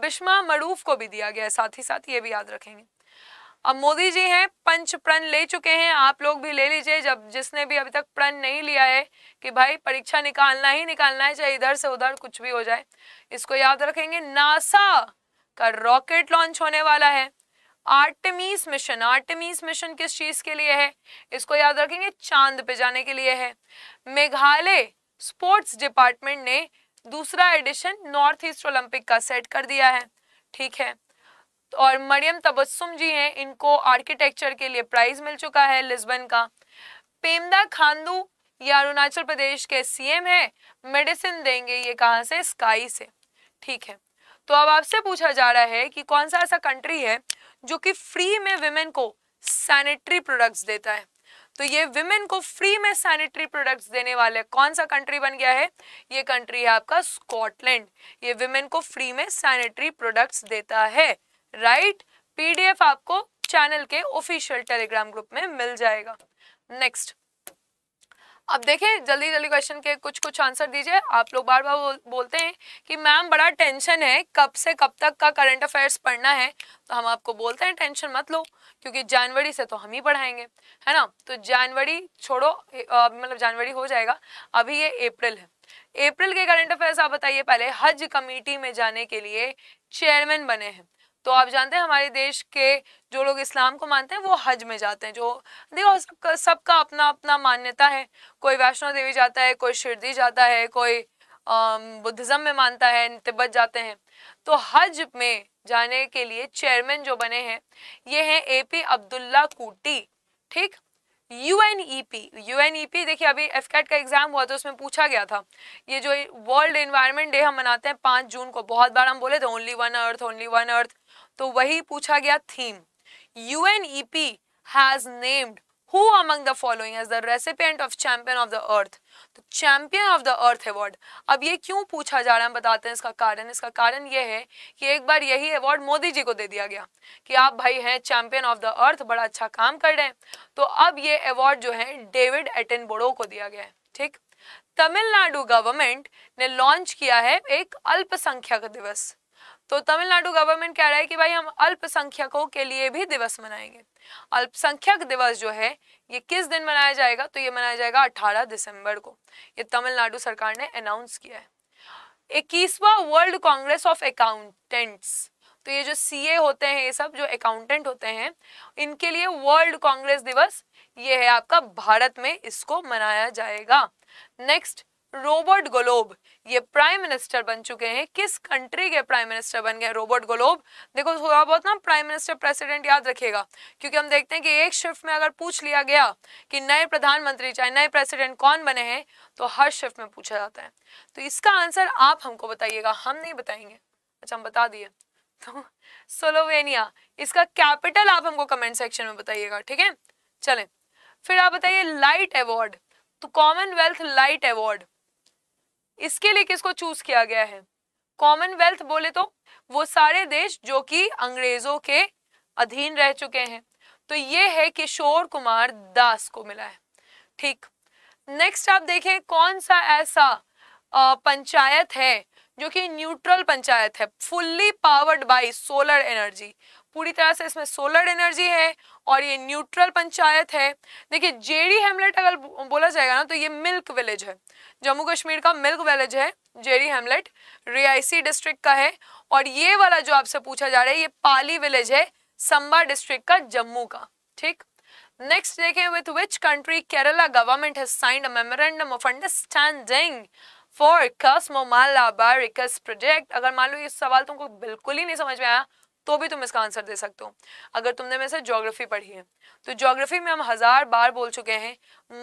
बिश्मा मरूफ को भी दिया गया है साथ ही साथ ये भी याद रखेंगे अब मोदी जी हैं पंच प्रण ले चुके हैं आप लोग भी ले लीजिए जब जिसने भी अभी तक प्रण नहीं लिया है कि भाई परीक्षा निकालना ही निकालना है चाहे इधर से उधर कुछ भी हो जाए इसको याद रखेंगे नासा का रॉकेट लॉन्च होने वाला है आर्टमीस मिशन आर्टमीस मिशन किस चीज के लिए है इसको याद रखेंगे चांद पे जाने के लिए है मेघालय स्पोर्ट्स डिपार्टमेंट ने दूसरा एडिशन नॉर्थ ईस्ट ओलंपिक का सेट कर दिया है ठीक है और मरियम तबस्सुम जी हैं इनको आर्किटेक्चर के लिए प्राइज मिल चुका है लिस्बन का पेमदा खांडू ये अरुणाचल प्रदेश के सीएम है मेडिसिन देंगे ये कहाँ से स्काई से ठीक है तो अब आपसे पूछा जा रहा है कि कौन सा ऐसा कंट्री है जो कि फ्री में विमेन को सैनिटरी प्रोडक्ट्स देता है तो ये विमेन को फ्री में सैनिटरी प्रोडक्ट्स देने वाले कौन सा कंट्री बन गया है ये कंट्री है आपका स्कॉटलैंड ये विमेन को फ्री में सैनिटरी प्रोडक्ट्स देता है राइट पीडीएफ आपको चैनल के ऑफिशियल टेलीग्राम ग्रुप में मिल जाएगा नेक्स्ट अब देखिए जल्दी जल्दी क्वेश्चन के कुछ कुछ आंसर दीजिए आप लोग बार बार बोल, बोलते हैं कि मैम बड़ा टेंशन है कब से कब तक का करंट अफेयर्स पढ़ना है तो हम आपको बोलते हैं टेंशन मत लो क्योंकि जनवरी से तो हम ही पढ़ाएंगे है ना तो जनवरी छोड़ो मतलब जनवरी हो जाएगा अभी ये अप्रैल है अप्रैल के करंट अफेयर्स आप बताइए पहले हज कमेटी में जाने के लिए चेयरमैन बने हैं तो आप जानते हैं हमारे देश के जो लोग इस्लाम को मानते हैं वो हज में जाते हैं जो देखो सबका सबका अपना अपना मान्यता है कोई वैष्णो देवी जाता है कोई शिरडी जाता है कोई बुद्धिज़्म में मानता है तिब्बत जाते हैं तो हज में जाने के लिए चेयरमैन जो बने हैं ये हैं ए पी अब्दुल्ला कूटी ठीक U N E P U N E P देखिए अभी एफकेट का एग्ज़ाम हुआ तो उसमें पूछा गया था ये जो वर्ल्ड इन्वायरमेंट डे हम मनाते हैं पाँच जून को बहुत बार हम बोले थे only one earth only one earth तो वही पूछा गया theme U N E P has named who among the following as the recipient of champion of the earth तो champion of the earth award अब ये क्यों पूछा जा रहा है बताते हैं इसका कारण इसका कारण ये है कि एक बार यही अवार्ड मोदी जी को दे दिया गया कि आप भाई हैं चैंपियन ऑफ द अर्थ बड़ा अच्छा काम कर रहे हैं तो अब ये अवार्ड जो है डेविड एटन बोडो को दिया गया है ठीक तमिलनाडु गवर्नमेंट ने लॉन्च किया है एक अल्पसंख्यक दिवस तो तमिलनाडु गवर्नमेंट कह रहा है कि भाई हम अल्पसंख्यकों के लिए भी दिवस मनाएंगे अल्पसंख्यक दिवस जो है ये किस दिन मनाया जाएगा तो ये मनाया जाएगा अठारह दिसंबर को ये तमिलनाडु सरकार ने अनाउंस किया है इक्कीसवा वर्ल्ड कांग्रेस ऑफ अकाउंटेंट्स तो ये जो सीए होते हैं ये सब जो अकाउंटेंट होते हैं इनके लिए वर्ल्ड कांग्रेस दिवस ये है आपका भारत में इसको मनाया जाएगा नेक्स्ट रोबर्ट गोलोब ये प्राइम मिनिस्टर बन चुके हैं किस कंट्री के प्राइम मिनिस्टर बन गए रोबर्ट गोलोब देखो थोड़ा बहुत ना प्राइम मिनिस्टर प्रेसिडेंट याद रखेगा क्योंकि हम देखते हैं कि एक शिफ्ट में अगर पूछ लिया गया कि नए प्रधानमंत्री चाहे नए प्रेसिडेंट कौन बने हैं तो हर शिफ्ट में पूछा जाता है तो इसका आंसर आप हमको बताइएगा हम नहीं बताएंगे अच्छा हम बता दिए तो सोलोवेनिया इसका कैपिटल आप हमको कमेंट सेक्शन में बताइएगा ठीक है चले फिर आप बताइए लाइट अवार्ड तो कॉमनवेल्थ लाइट अवार्ड इसके लिए किसको चूज किया गया है कॉमनवेल्थ बोले तो वो सारे देश जो कि अंग्रेजों के अधीन रह चुके हैं तो ये है किशोर कुमार दास को मिला है ठीक नेक्स्ट आप देखें कौन सा ऐसा आ, पंचायत है जो कि न्यूट्रल पंचायत है fully powered by solar energy पूरी तरह से इसमें सोलर एनर्जी है और ये न्यूट्रल पंचायत है देखिए जेडी हेमलेट अगर बोला जाएगा ना तो ये मिल्क विलेज है जम्मू कश्मीर का मिल्क विलेज है जेडी हेमलेट रियासी डिस्ट्रिक्ट का है और ये वाला जो आपसे पूछा जा रहा है ये पाली विलेज है संबा डिस्ट्रिक्ट का जम्मू का ठीक नेक्स्ट देखें with which country Kerala government has signed a memorandum of understanding for कस्मो माला प्रोजेक्ट अगर मान लो ये सवाल तुमको बिल्कुल ही नहीं समझ में आया तो भी तुम इसका आंसर दे सकते हो अगर तुमने मेरे से ज्योग्राफी पढ़ी है तो ज्योग्राफी में हम हजार बार बोल चुके हैं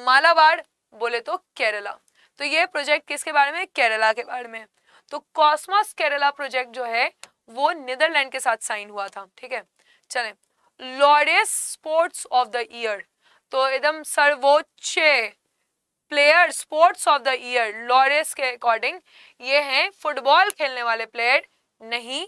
मालावाड़ बोले तो केरला तो ये प्रोजेक्ट किसके बारे में केरला के बारे में तो कॉस्मॉस केरला प्रोजेक्ट जो है वो नीदरलैंड के साथ साइन हुआ था ठीक है चले Laureus sports of the year तो एकदम सर्वोच्च player sports of the year Laureus के अकॉर्डिंग ये हैं फुटबॉल खेलने वाले प्लेयर नहीं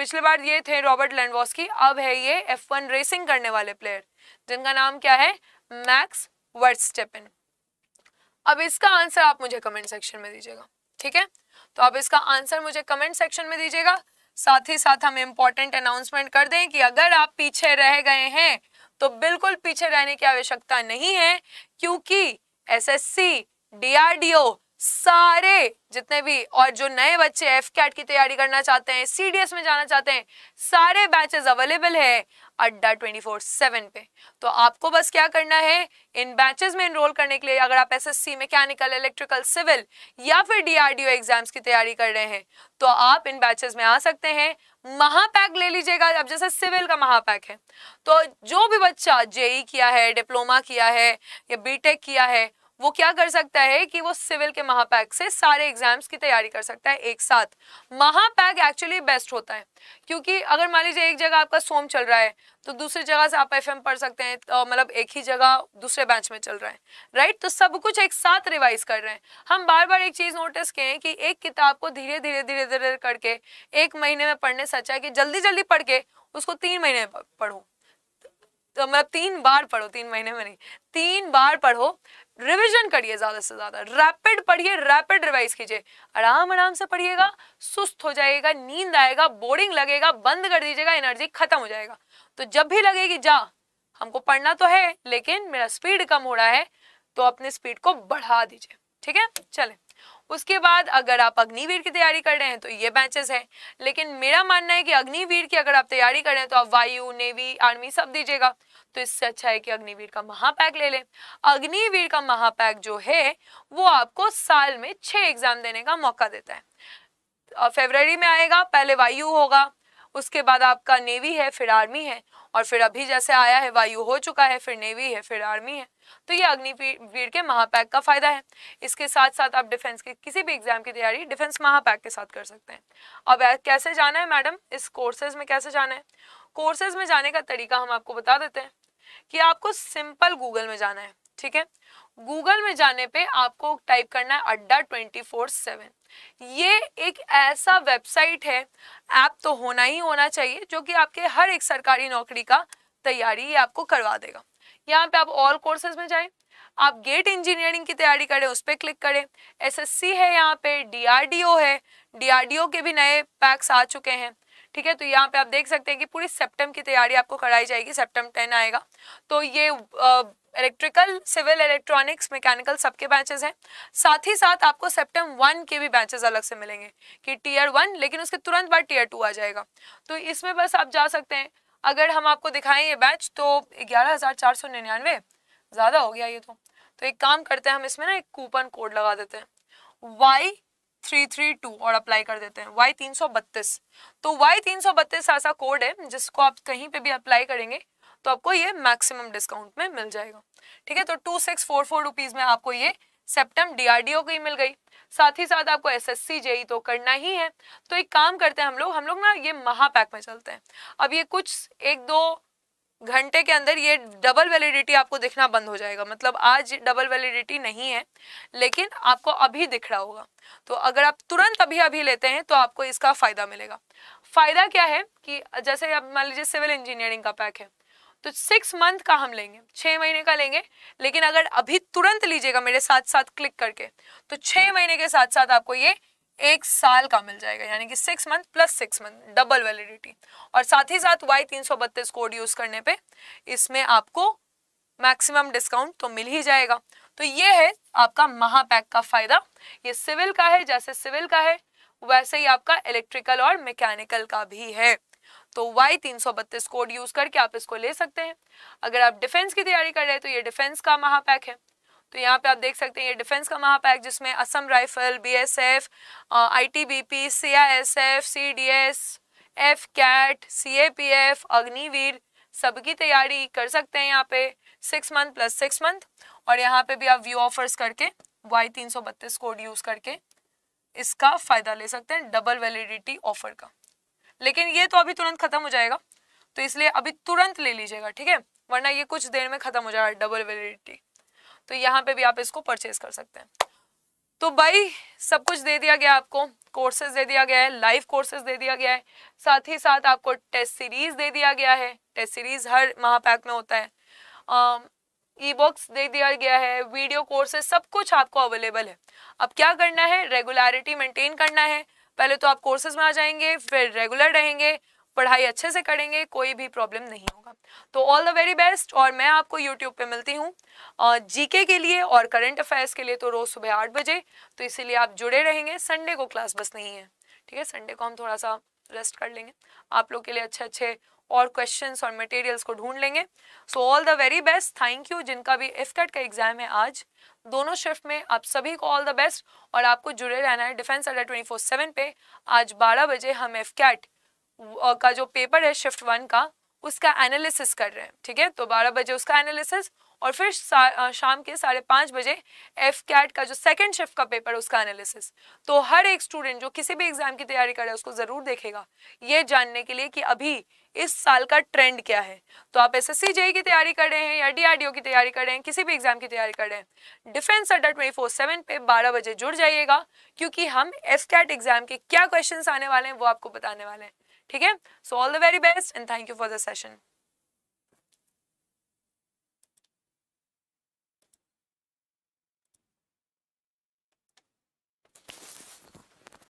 पिछले बार ये थे रॉबर्ट लैंडवॉस की अब है ये एफ वन रेसिंग करने वाले प्लेयर जिनका नाम क्या है मैक्स वर्डस्टेपन अब इसका आंसर आप मुझे कमेंट सेक्शन में दीजिएगा ठीक है तो आप इसका आंसर मुझे कमेंट सेक्शन में दीजिएगा साथ ही साथ हम इम्पोर्टेंट अनाउंसमेंट कर दें कि अगर आप पीछे रह गए हैं तो बिल्कुल पीछे रहने की आवश्यकता नहीं है क्योंकि एसएससी डीआरडीओ सारे जितने भी और जो नए बच्चे एफ कैट की तैयारी करना चाहते हैं सीडीएस में जाना चाहते हैं सारे बैचेस अवेलेबल है अड्डा 24/7 पे तो आपको बस क्या करना है इन बैचेस में इनरोल करने के लिए अगर आप एसएससी मैकेनिकल इलेक्ट्रिकल सिविल या फिर डीआरडीओ एग्जाम्स की तैयारी कर रहे हैं तो आप इन बैचेस में आ सकते हैं महापैक ले लीजिएगा अब जैसे सिविल का महापैक है तो जो भी बच्चा जेई e किया है डिप्लोमा किया है या बीटेक किया है वो क्या कर सकता है कि वो सिविल के महापैक से सारे एग्जाम्स की तैयारी कर सकता है एक साथ महापैक एक्चुअली बेस्ट होता है क्योंकि अगर मान लीजिए एक जगह आपका सोम चल रहा है तो दूसरी जगह से आप एफएम पढ़ सकते हैं तो मतलब एक ही जगह दूसरे बैच में चल रहा है राइट तो सब कुछ एक साथ रिवाइज कर रहे हैं हम बार बार एक चीज़ नोटिस किए हैं कि एक किताब को धीरे धीरे धीरे धीरे करके एक महीने में पढ़ने से अच्छा है कि जल्दी जल्दी पढ़ के उसको तीन महीने में पढ़ो तो मतलब तीन बार पढ़ो तीन महीने में नहीं तीन बार पढ़ो रिविजन करिए ज़्यादा से ज़्यादा रैपिड पढ़िए रैपिड रिवाइज कीजिए आराम आराम से पढ़िएगा सुस्त हो जाएगा नींद आएगा बोरिंग लगेगा बंद कर दीजिएगा एनर्जी खत्म हो जाएगा तो जब भी लगेगी जा हमको पढ़ना तो है लेकिन मेरा स्पीड कम हो रहा है तो अपने स्पीड को बढ़ा दीजिए ठीक है चले उसके बाद अगर आप अग्निवीर की तैयारी कर रहे हैं तो ये बैचेस है लेकिन मेरा मानना है कि अग्निवीर की अगर आप तैयारी कर रहे हैं तो आप वायु नेवी आर्मी सब दीजिएगा तो इससे अच्छा है कि अग्निवीर का महापैक ले लें अग्निवीर का महापैक जो है वो आपको साल में छः एग्जाम देने का मौका देता है फेबररी में आएगा पहले वायु होगा उसके बाद आपका नेवी है फिर आर्मी है और फिर अभी जैसे आया है वायु हो चुका है फिर नेवी है फिर आर्मी है तो ये अग्निवीर के महापैक का फायदा है इसके साथ साथ आप डिफेंस के किसी भी एग्जाम की तैयारी डिफेंस महापैक के साथ कर सकते हैं अब कैसे जाना है मैडम इस कोर्सेज में कैसे जाना है कोर्सेज में जाने का तरीका हम आपको बता देते हैं कि आपको सिंपल गूगल में जाना है ठीक है गूगल में जाने पे आपको टाइप करना है अड्डा ट्वेंटी फोर सेवन ये एक ऐसा वेबसाइट है ऐप तो होना ही होना चाहिए जो कि आपके हर एक सरकारी नौकरी का तैयारी आपको करवा देगा यहाँ पे आप ऑल कोर्सेज में जाएं आप गेट इंजीनियरिंग की तैयारी करें उस पर क्लिक करें एसएससी है यहाँ पे डीआरडीओ है डीआरडीओ के भी नए पैक्स आ चुके हैं ठीक है तो यहाँ पे आप देख सकते हैं कि पूरी सेप्टम की तैयारी आपको कराई जाएगी सेप्टम टेन आएगा तो ये इलेक्ट्रिकल सिविल इलेक्ट्रॉनिक्स मैकेनिकल सबके बैचेस हैं साथ ही साथ आपको सेप्टम वन के भी बैचेस अलग से मिलेंगे कि टीयर वन लेकिन उसके तुरंत बाद टीयर टू आ जाएगा तो इसमें बस आप जा सकते हैं अगर हम आपको दिखाएं ये बैच तो ग्यारह हज़ार चार सौ निन्यानवे ज़्यादा हो गया ये तो तो एक काम करते हैं हम इसमें ना एक कूपन कोड लगा देते हैं वाई थ्री थ्री टू और अप्लाई कर देते हैं वाई तीन सौ बत्तीस तो वाई तीन सौ बत्तीस ऐसा कोड है जिसको आप कहीं पे भी अप्लाई करेंगे तो आपको ये मैक्सिमम डिस्काउंट में मिल जाएगा ठीक है तो two six four four rupees में आपको ये सेप्टम डीआरडीओ की मिल गई साथ ही साथ आपको एस एस जेई तो करना ही है तो एक काम करते हैं हम लोग हम लोग ना ये महापैक में चलते हैं अब ये कुछ एक दो घंटे के अंदर ये डबल वैलिडिटी आपको दिखना बंद हो जाएगा मतलब आज डबल वैलिडिटी नहीं है लेकिन आपको अभी दिख रहा होगा तो अगर आप तुरंत अभी अभी लेते हैं तो आपको इसका फ़ायदा मिलेगा फ़ायदा क्या है कि जैसे आप मान लीजिए सिविल इंजीनियरिंग का पैक है तो सिक्स मंथ का हम लेंगे छः महीने का लेंगे लेकिन अगर अभी तुरंत लीजिएगा मेरे साथ साथ क्लिक करके तो छः महीने के साथ साथ आपको ये एक साल का मिल जाएगा यानी कि six month plus six month double validity और साथ ही साथ वाई तीन सौ बत्तीस कोड यूज करने पे इसमें आपको मैक्सिमम डिस्काउंट तो मिल ही जाएगा तो ये है आपका महापैक का फायदा ये सिविल का है जैसे सिविल का है वैसे ही आपका इलेक्ट्रिकल और मैकेनिकल का भी है तो वाई तीन सौ बत्तीस कोड यूज करके आप इसको ले सकते हैं अगर आप डिफेंस की तैयारी कर रहे हैं तो ये डिफेंस का महापैक है तो यहाँ पे आप देख सकते हैं ये डिफेंस का महापैक जिसमें Assam rifle BSF ITBP CISF CDS AFCAT CAPF Agniveer सबकी तैयारी कर सकते हैं यहाँ पे six month plus six month और यहाँ पे भी आप व्यू ऑफर्स करके वाई तीन सौ बत्तीस कोड यूज़ करके इसका फ़ायदा ले सकते हैं डबल वैलिडिटी ऑफर का लेकिन ये तो अभी तुरंत ख़त्म हो जाएगा तो इसलिए अभी तुरंत ले लीजिएगा ठीक है वरना ये कुछ देर में ख़त्म हो जाएगा डबल वैलिडिटी तो यहाँ पे भी आप इसको परचेज कर सकते हैं तो भाई सब कुछ दे दिया गया आपको कोर्सेज दे दिया गया है लाइव कोर्सेज दे दिया गया है साथ ही साथ आपको टेस्ट सीरीज दे दिया गया है टेस्ट सीरीज हर महापैक में होता है ई बुक्स दे दिया गया है वीडियो कोर्सेज सब कुछ आपको अवेलेबल है अब क्या करना है रेगुलरिटी मेंटेन करना है पहले तो आप कोर्सेज में आ जाएंगे फिर रेगुलर रहेंगे पढ़ाई अच्छे से करेंगे कोई भी प्रॉब्लम नहीं होगा तो ऑल द वेरी बेस्ट और मैं आपको यूट्यूब पे मिलती हूँ जीके के लिए और करंट अफेयर्स के लिए तो रोज़ सुबह आठ बजे तो इसीलिए आप जुड़े रहेंगे संडे को क्लास बस नहीं है ठीक है संडे को हम थोड़ा सा रेस्ट कर लेंगे आप लोग के लिए अच्छे अच्छे और क्वेश्चन और मटेरियल्स को ढूंढ लेंगे so all the very best thank you जिनका भी इफ्टेट का एग्जाम है आज दोनों शिफ्ट में आप सभी को ऑल द बेस्ट और आपको जुड़े रहना है डिफेंस अड्डा ट्वेंटी फोर सेवन पे आज बारह बजे हम एफ कैट का जो पेपर है शिफ्ट वन का उसका एनालिसिस कर रहे हैं ठीक है तो बारह बजे उसका एनालिसिस और फिर शाम के साढ़े पाँच बजे एफ कैट का जो सेकंड शिफ्ट का पेपर उसका एनालिसिस तो हर एक स्टूडेंट जो किसी भी एग्जाम की तैयारी कर रहा है उसको ज़रूर देखेगा ये जानने के लिए कि अभी इस साल का ट्रेंड क्या है तो आप एस एस की तैयारी कर रहे हैं या डीआरडीओ की तैयारी कर रहे हैं किसी भी एग्जाम की तैयारी कर रहे हैं डिफेंस अड्डा ट्वेंटी फोर सेवन पे बारह बजे जुड़ जाइएगा क्योंकि हम एफ कैट एग्जाम के क्या क्वेश्चन आने वाले हैं वो आपको बताने वाले हैं ठीक है so all the very best and thank you for the session